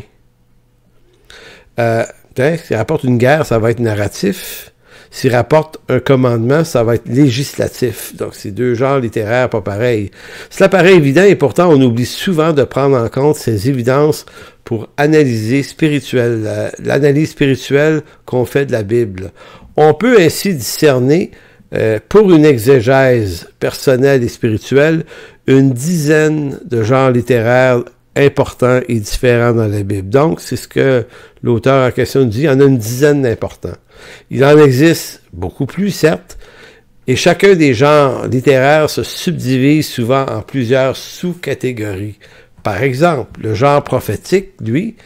Euh, hein, rapportent une guerre, ça va être narratif s'il rapporte un commandement, ça va être législatif. Donc, c'est deux genres littéraires pas pareils. Cela paraît évident et pourtant, on oublie souvent de prendre en compte ces évidences pour analyser spirituelle, l'analyse spirituelle qu'on fait de la Bible. On peut ainsi discerner euh, pour une exégèse personnelle et spirituelle, une dizaine de genres littéraires importants et différents dans la Bible. Donc, c'est ce que l'auteur en question nous dit. Il y en a une dizaine d'importants. Il en existe beaucoup plus, certes, et chacun des genres littéraires se subdivise souvent en plusieurs sous-catégories. Par exemple, le genre prophétique, lui,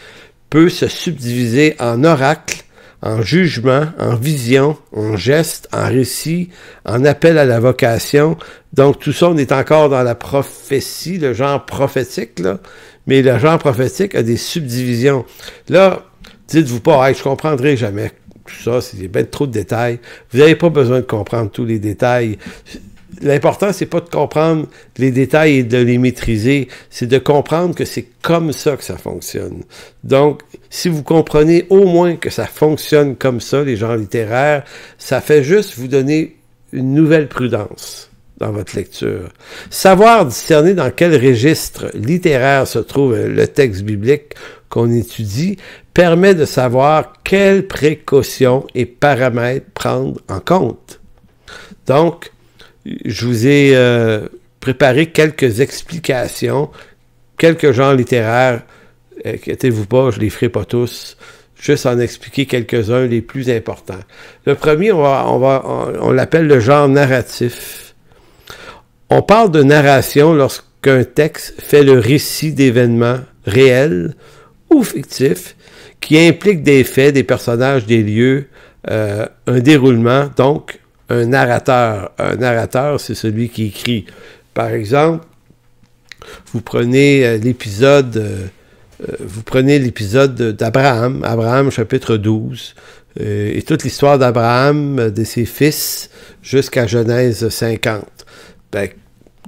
peut se subdiviser en oracle, en jugement, en vision, en geste, en récit, en appel à la vocation. Donc tout ça, on est encore dans la prophétie, le genre prophétique, là, mais le genre prophétique a des subdivisions. Là, dites-vous pas, je comprendrai jamais tout ça, c'est bien trop de détails. Vous n'avez pas besoin de comprendre tous les détails. L'important, c'est pas de comprendre les détails et de les maîtriser, c'est de comprendre que c'est comme ça que ça fonctionne. Donc, si vous comprenez au moins que ça fonctionne comme ça, les genres littéraires, ça fait juste vous donner une nouvelle prudence dans votre lecture. Savoir discerner dans quel registre littéraire se trouve le texte biblique qu'on étudie permet de savoir quelles précautions et paramètres prendre en compte. Donc, je vous ai euh, préparé quelques explications, quelques genres littéraires. Inquiétez-vous pas, je ne les ferai pas tous. Juste en expliquer quelques-uns les plus importants. Le premier, on, va, on l'appelle le genre narratif. On parle de narration lorsqu'un texte fait le récit d'événements réels ou fictifs qui impliquent des faits, des personnages, des lieux, euh, un déroulement, donc un narrateur. Un narrateur, c'est celui qui écrit. Par exemple, vous prenez euh, l'épisode... Euh, vous prenez l'épisode d'Abraham, Abraham chapitre 12, et toute l'histoire d'Abraham, de ses fils, jusqu'à Genèse 50. Ben,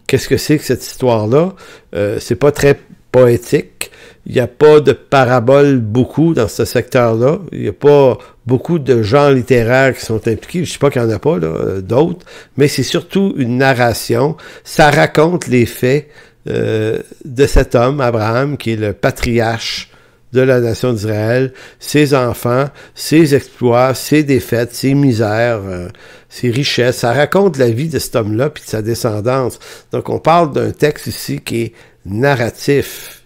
qu'est-ce que c'est que cette histoire-là? Euh, c'est pas très poétique. Il n'y a pas de paraboles beaucoup dans ce secteur-là. Il n'y a pas beaucoup de genres littéraires qui sont impliqués. Je ne sais pas qu'il n'y en a pas euh, d'autres, mais c'est surtout une narration. Ça raconte les faits euh, de cet homme, Abraham, qui est le patriarche de la nation d'Israël, ses enfants, ses exploits, ses défaites, ses misères ses richesses. Ça raconte la vie de cet homme-là puis de sa descendance. Donc, on parle d'un texte ici qui est narratif.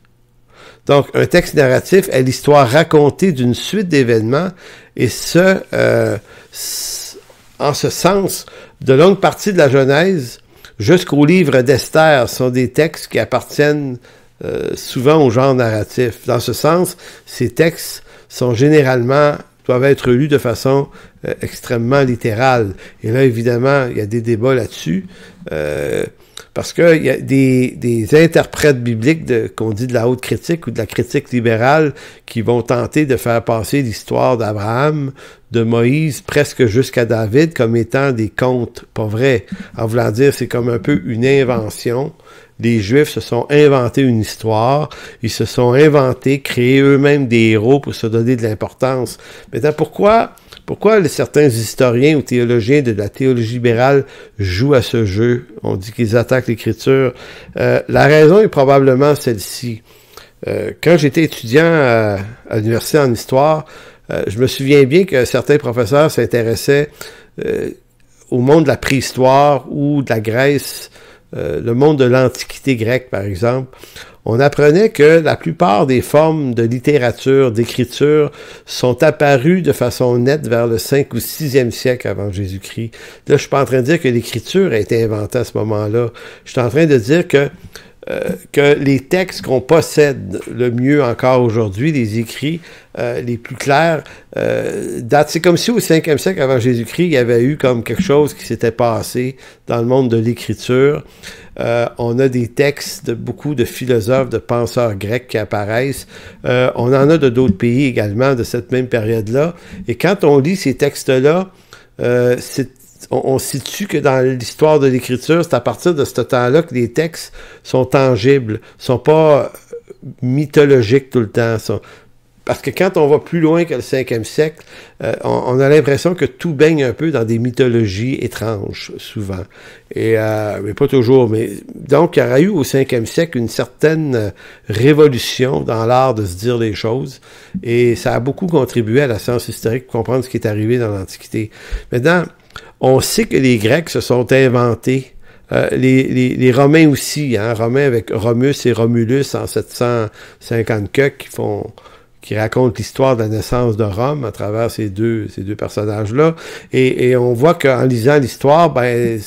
Donc, un texte narratif est l'histoire racontée d'une suite d'événements, et ce, euh, en ce sens, de longues parties de la Genèse jusqu'au livre d'Esther sont des textes qui appartiennent euh, souvent au genre narratif. Dans ce sens, ces textes sont généralement doivent être lus de façon euh, extrêmement littérale. Et là, évidemment, il y a des débats là-dessus. Euh, parce qu'il y a des, interprètes bibliques de, qu'on dit de la haute critique ou de la critique libérale qui vont tenter de faire passer l'histoire d'Abraham, de Moïse, presque jusqu'à David comme étant des contes, pas vrai. En voulant dire, c'est comme un peu une invention les Juifs se sont inventés une histoire, ils se sont inventés, créés eux-mêmes des héros pour se donner de l'importance. Maintenant, pourquoi, pourquoi certains historiens ou théologiens de la théologie libérale jouent à ce jeu? On dit qu'ils attaquent l'écriture. Euh, la raison est probablement celle-ci. Euh, quand j'étais étudiant à, l'université en histoire, euh, je me souviens bien que certains professeurs s'intéressaient au monde de la préhistoire ou de la Grèce euh, le monde de l'Antiquité grecque, par exemple, on apprenait que la plupart des formes de littérature, d'écriture, sont apparues de façon nette vers le 5 ou 6e siècle avant Jésus-Christ. Là, je suis pas en train de dire que l'écriture a été inventée à ce moment-là. Je suis en train de dire que euh, que les textes qu'on possède le mieux encore aujourd'hui, les écrits euh, les plus clairs, euh, datent. C'est comme si au 5e siècle avant Jésus-Christ, il y avait eu comme quelque chose qui s'était passé dans le monde de l'écriture. on a des textes de beaucoup de philosophes, de penseurs grecs qui apparaissent. on en a de d'autres pays également de cette même période-là. Et quand on lit ces textes-là, c'est on, situe que dans l'histoire de l'écriture, c'est à partir de ce temps-là que les textes sont tangibles, sont pas euh, mythologiques tout le temps. parce que quand on va plus loin que le 5e siècle, euh, on, a l'impression que tout baigne un peu dans des mythologies étranges, souvent. Et, euh, mais pas toujours. Mais, donc, il y aura eu au 5e siècle une certaine révolution dans l'art de se dire les choses. Et ça a beaucoup contribué à la science historique, comprendre ce qui est arrivé dans l'Antiquité. Maintenant, on sait que les Grecs se sont inventés. Euh, les, les, les, Romains aussi, hein, Romains avec Romus et Romulus en 750 qui font qui racontent l'histoire de la naissance de Rome à travers ces deux, ces deux personnages-là. Et, et on voit qu'en lisant l'histoire, ben,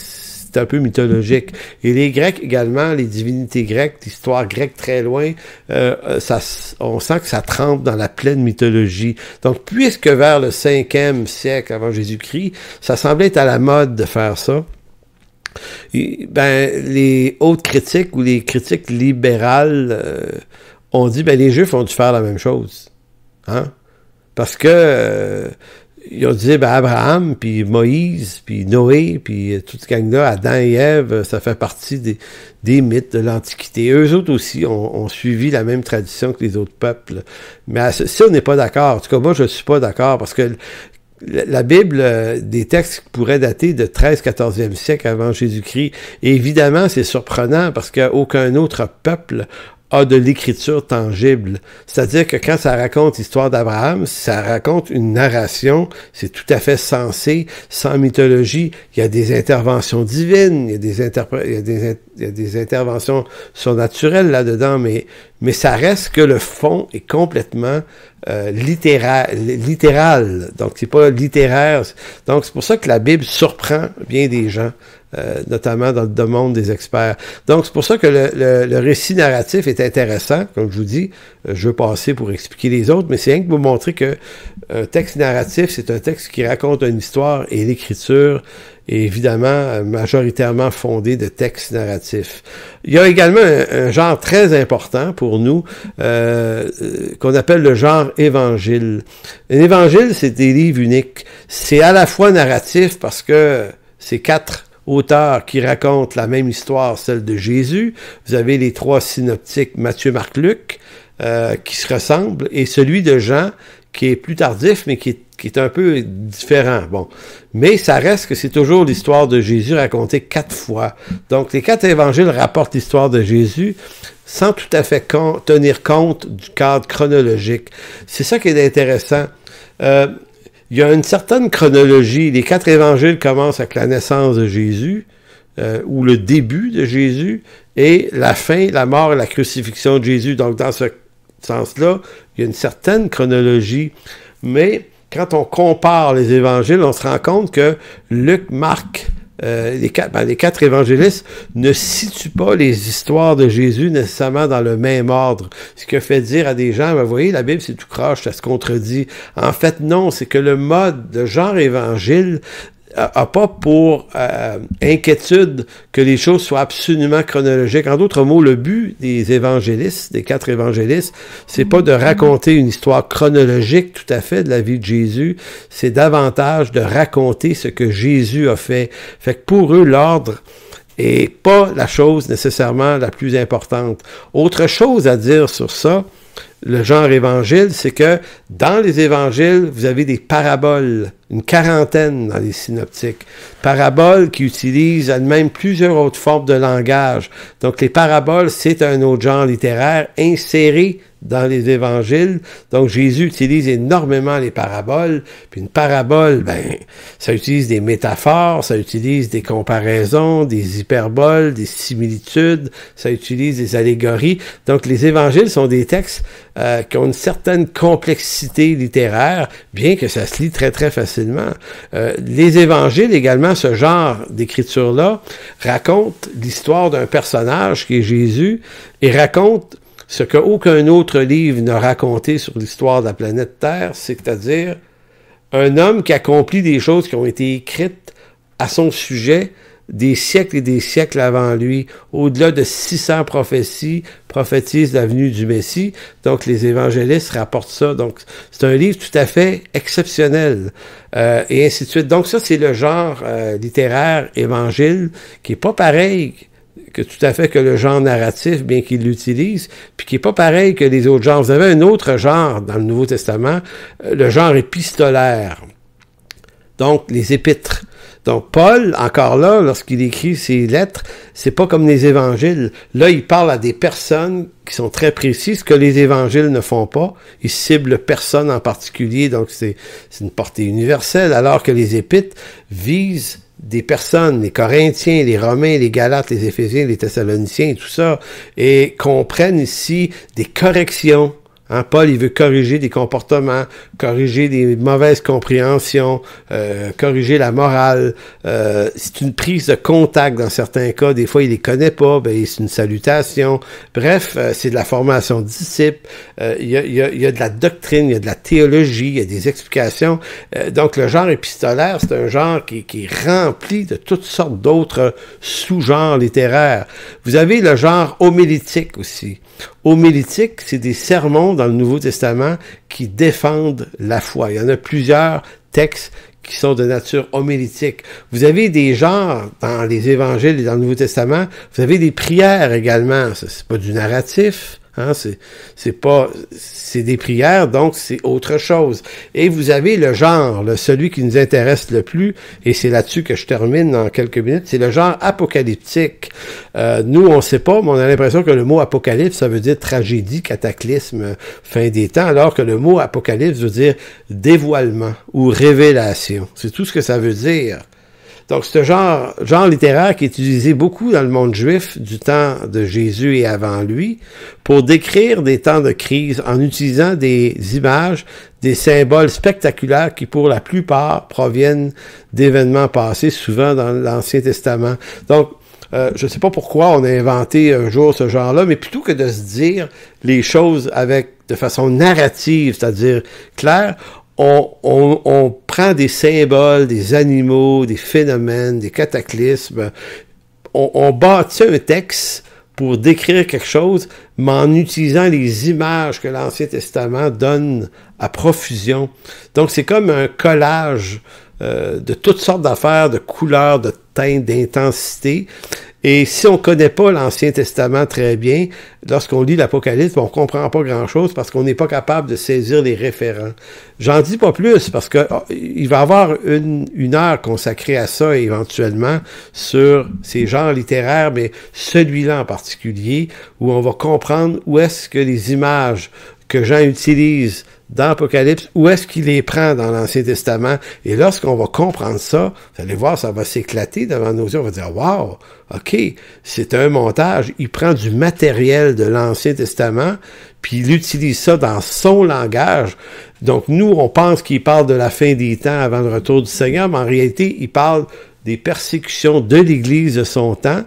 c'est un peu mythologique. Et les Grecs également, les divinités grecques, l'histoire grecque très loin, euh, euh, on sent que ça trempe dans la pleine mythologie. Donc, puisque vers le 5e siècle avant Jésus-Christ, ça semblait être à la mode de faire ça, ben, les hautes critiques ou les critiques libérales euh, ont dit, ben, les Juifs ont dû faire la même chose. Hein? Parce que ils ont dit, ben, Abraham, puis Moïse, puis Noé, puis tout cette gang-là, Adam et Ève, euh, ça fait partie des, mythes de l'Antiquité. Eux autres aussi ont, suivi la même tradition que les autres peuples. Mais si on n'est pas d'accord, en tout cas, moi, je suis pas d'accord, parce que la Bible, euh, des textes qui pourraient dater de 13-14e siècle avant Jésus-Christ. évidemment, c'est surprenant parce qu'aucun autre peuple a de l'écriture tangible. C'est-à-dire que quand ça raconte l'histoire d'Abraham, ça raconte une narration, c'est tout à fait sensé, sans mythologie. Il y a des interventions divines, il y a des, interprétations, des, y a des interventions surnaturelles là-dedans, mais, mais ça reste que le fond est complètement euh, littéral, littéral. Donc, c'est pas littéraire. Donc, c'est pour ça que la Bible surprend bien des gens. Euh, notamment dans le monde des experts. Donc, c'est pour ça que le, récit narratif est intéressant, comme je vous dis, euh, je veux passer pour expliquer les autres, mais c'est rien que vous montrer que un euh, texte narratif, c'est un texte qui raconte une histoire et l'écriture est évidemment euh, majoritairement fondée de textes narratifs. Il y a également un, genre très important pour nous qu'on appelle le genre évangile. Un évangile, c'est des livres uniques. C'est à la fois narratif parce que c'est quatre auteurs qui racontent la même histoire, celle de Jésus. Vous avez les trois synoptiques, Matthieu, Marc, Luc. Euh, qui se ressemble et celui de Jean qui est plus tardif, mais qui est, qui est un peu différent. Bon. Mais ça reste que c'est toujours l'histoire de Jésus racontée quatre fois. Donc, les quatre évangiles rapportent l'histoire de Jésus sans tout à fait tenir compte du cadre chronologique. C'est ça qui est intéressant. Euh, il y a une certaine chronologie. Les quatre évangiles commencent avec la naissance de Jésus, euh, ou le début de Jésus, et la fin, la mort et la crucifixion de Jésus. Donc, dans ce sens-là, il y a une certaine chronologie. Mais quand on compare les évangiles, on se rend compte que Luc, Marc, euh, les, quatre, ben, les quatre évangélistes ne situent pas les histoires de Jésus nécessairement dans le même ordre. Ce a fait dire à des gens, ben, vous voyez, la Bible, c'est tout croche, ça se contredit. En fait, non, c'est que le mode de genre évangile a pas pour euh, inquiétude que les choses soient absolument chronologiques. En d'autres mots, le but des évangélistes, des quatre évangélistes, c'est pas de raconter une histoire chronologique tout à fait de la vie de Jésus, c'est davantage de raconter ce que Jésus a fait. Fait que pour eux, l'ordre est pas la chose nécessairement la plus importante. Autre chose à dire sur ça, le genre évangile, c'est que dans les évangiles, vous avez des paraboles, une quarantaine dans les synoptiques. Paraboles qui utilisent elles-mêmes plusieurs autres formes de langage. Donc les paraboles, c'est un autre genre littéraire inséré dans les évangiles. Donc Jésus utilise énormément les paraboles. Puis une parabole, ben, ça utilise des métaphores, ça utilise des comparaisons, des hyperboles, des similitudes, ça utilise des allégories. Donc les évangiles sont des textes euh, qui ont une certaine complexité littéraire, bien que ça se lit très très facilement. Euh, les évangiles également, ce genre d'écriture-là, raconte l'histoire d'un personnage qui est Jésus et raconte ce qu'aucun autre livre n'a raconté sur l'histoire de la planète Terre, c'est-à-dire un homme qui accomplit des choses qui ont été écrites à son sujet, des siècles et des siècles avant lui, au-delà de 600 prophéties, prophétisent la venue du Messie. Donc, les évangélistes rapportent ça. Donc, c'est un livre tout à fait exceptionnel. Euh, et ainsi de suite. Donc, ça, c'est le genre euh, littéraire évangile qui est pas pareil que tout à fait que le genre narratif, bien qu'il l'utilise, puis qui est pas pareil que les autres genres. Vous avez un autre genre dans le Nouveau Testament, euh, le genre épistolaire. Donc, les épîtres. Donc Paul, encore là, lorsqu'il écrit ses lettres, c'est pas comme les évangiles. Là, il parle à des personnes qui sont très précises, que les évangiles ne font pas. Ils ciblent personne en particulier, donc c'est une portée universelle, alors que les épites visent des personnes, les Corinthiens, les Romains, les Galates, les Éphésiens, les Thessaloniciens et tout ça, et comprennent ici des corrections Hein, Paul, il veut corriger des comportements, corriger des mauvaises compréhensions, euh, corriger la morale. Euh, c'est une prise de contact dans certains cas. Des fois, il les connaît pas, ben, c'est une salutation. Bref, euh, c'est de la formation de disciples. Il y a, de la doctrine, il y a de la théologie, il y a des explications. donc, le genre épistolaire, c'est un genre qui, qui est rempli de toutes sortes d'autres sous-genres littéraires. Vous avez le genre homélitique aussi homélitique, c'est des sermons dans le Nouveau Testament qui défendent la foi. Il y en a plusieurs textes qui sont de nature homélitique. Vous avez des genres dans les évangiles et dans le Nouveau Testament, vous avez des prières également, c'est pas du narratif, Hein, c'est, pas, c'est des prières, donc c'est autre chose. Et vous avez le genre, le, celui qui nous intéresse le plus, et c'est là-dessus que je termine dans quelques minutes, c'est le genre apocalyptique. Euh, nous, on sait pas, mais on a l'impression que le mot apocalypse, ça veut dire tragédie, cataclysme, fin des temps, alors que le mot apocalypse veut dire dévoilement ou révélation. C'est tout ce que ça veut dire. Donc, ce genre, genre littéraire qui est utilisé beaucoup dans le monde juif du temps de Jésus et avant lui pour décrire des temps de crise en utilisant des images, des symboles spectaculaires qui, pour la plupart, proviennent d'événements passés, souvent dans l'Ancien Testament. Donc, euh, je ne sais pas pourquoi on a inventé un jour ce genre-là, mais plutôt que de se dire les choses avec de façon narrative, c'est-à-dire claire, on, prend des symboles, des animaux, des phénomènes, des cataclysmes, on, bâtit un texte pour décrire quelque chose, mais en utilisant les images que l'Ancien Testament donne à profusion. Donc c'est comme un collage euh, de toutes sortes d'affaires, de couleurs, de d'intensité. Et si on connaît pas l'Ancien Testament très bien, lorsqu'on lit l'Apocalypse, on comprend pas grand-chose parce qu'on n'est pas capable de saisir les référents. J'en dis pas plus parce qu'il oh, il va y avoir une, une, heure consacrée à ça éventuellement sur ces genres littéraires, mais celui-là en particulier, où on va comprendre où est-ce que les images que Jean utilise dans l'Apocalypse, où est-ce qu'il les prend dans l'Ancien Testament. Et lorsqu'on va comprendre ça, vous allez voir, ça va s'éclater devant nos yeux. On va dire, wow, OK, c'est un montage. Il prend du matériel de l'Ancien Testament, puis il utilise ça dans son langage. Donc, nous, on pense qu'il parle de la fin des temps avant le retour du Seigneur, mais en réalité, il parle des persécutions de l'Église de son temps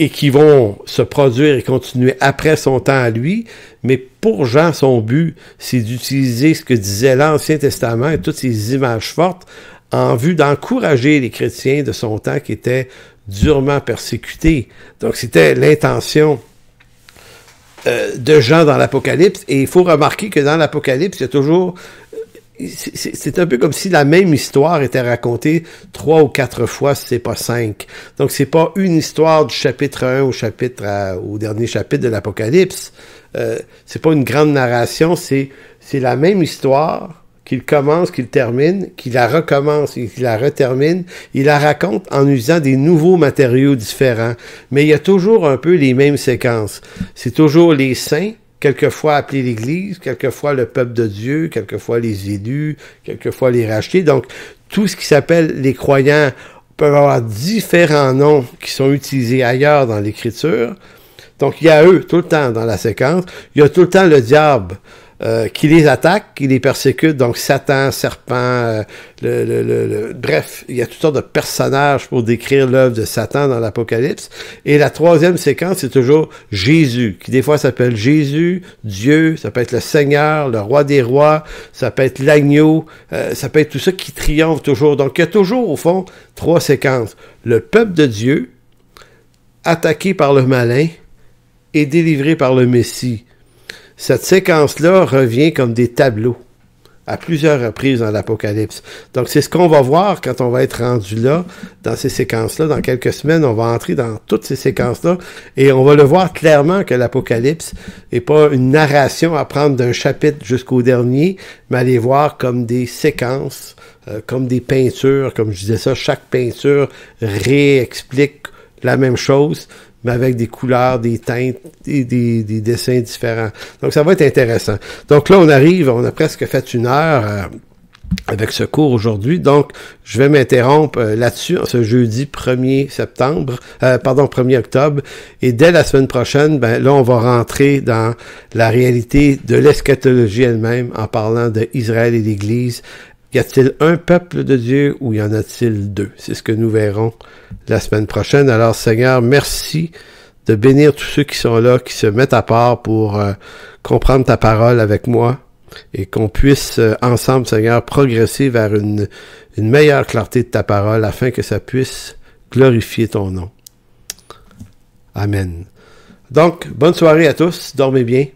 et qui vont se produire et continuer après son temps à lui. Mais pour Jean, son but, c'est d'utiliser ce que disait l'Ancien Testament et toutes ces images fortes en vue d'encourager les chrétiens de son temps qui étaient durement persécutés. Donc c'était l'intention euh, de Jean dans l'Apocalypse. Et il faut remarquer que dans l'Apocalypse, il y a toujours c'est un peu comme si la même histoire était racontée trois ou quatre fois, c'est pas cinq. Donc c'est pas une histoire du chapitre 1 au chapitre au dernier chapitre de l'Apocalypse. Euh, c'est pas une grande narration, c'est c'est la même histoire qu'il commence, qu'il termine, qu'il la recommence qu'il la retermine. Il la raconte en usant des nouveaux matériaux différents, mais il y a toujours un peu les mêmes séquences. C'est toujours les saints quelquefois appeler l'Église, quelquefois le peuple de Dieu, quelquefois les élus, quelquefois les rachetés. Donc, tout ce qui s'appelle les croyants peuvent avoir différents noms qui sont utilisés ailleurs dans l'Écriture. Donc, il y a eux tout le temps dans la séquence. Il y a tout le temps le diable. Euh, qui les attaque, qui les persécute, donc Satan, Serpent, euh, le, bref, il y a toutes sortes de personnages pour décrire l'œuvre de Satan dans l'Apocalypse. Et la troisième séquence, c'est toujours Jésus, qui des fois s'appelle Jésus, Dieu, ça peut être le Seigneur, le Roi des Rois, ça peut être l'agneau, euh, ça peut être tout ça qui triomphe toujours. Donc il y a toujours, au fond, trois séquences. Le peuple de Dieu, attaqué par le malin, et délivré par le Messie. Cette séquence-là revient comme des tableaux à plusieurs reprises dans l'Apocalypse. Donc, c'est ce qu'on va voir quand on va être rendu là, dans ces séquences-là. Dans quelques semaines, on va entrer dans toutes ces séquences-là et on va le voir clairement que l'Apocalypse n'est pas une narration à prendre d'un chapitre jusqu'au dernier, mais à les voir comme des séquences, euh, comme des peintures. Comme je disais ça, chaque peinture réexplique la même chose, mais avec des couleurs, des teintes et des, dessins différents. Donc, ça va être intéressant. Donc là, on arrive, on a presque fait une heure euh, avec ce cours aujourd'hui. Donc, je vais m'interrompre euh, là-dessus ce jeudi 1er septembre, euh, pardon, 1er octobre. Et dès la semaine prochaine, ben là, on va rentrer dans la réalité de l'eschatologie elle-même en parlant de Israël et l'Église y a-t-il un peuple de Dieu ou y en a-t-il deux? C'est ce que nous verrons la semaine prochaine. Alors Seigneur, merci de bénir tous ceux qui sont là, qui se mettent à part pour euh, comprendre ta parole avec moi et qu'on puisse euh, ensemble, Seigneur, progresser vers une, une meilleure clarté de ta parole afin que ça puisse glorifier ton nom. Amen. Donc, bonne soirée à tous, dormez bien.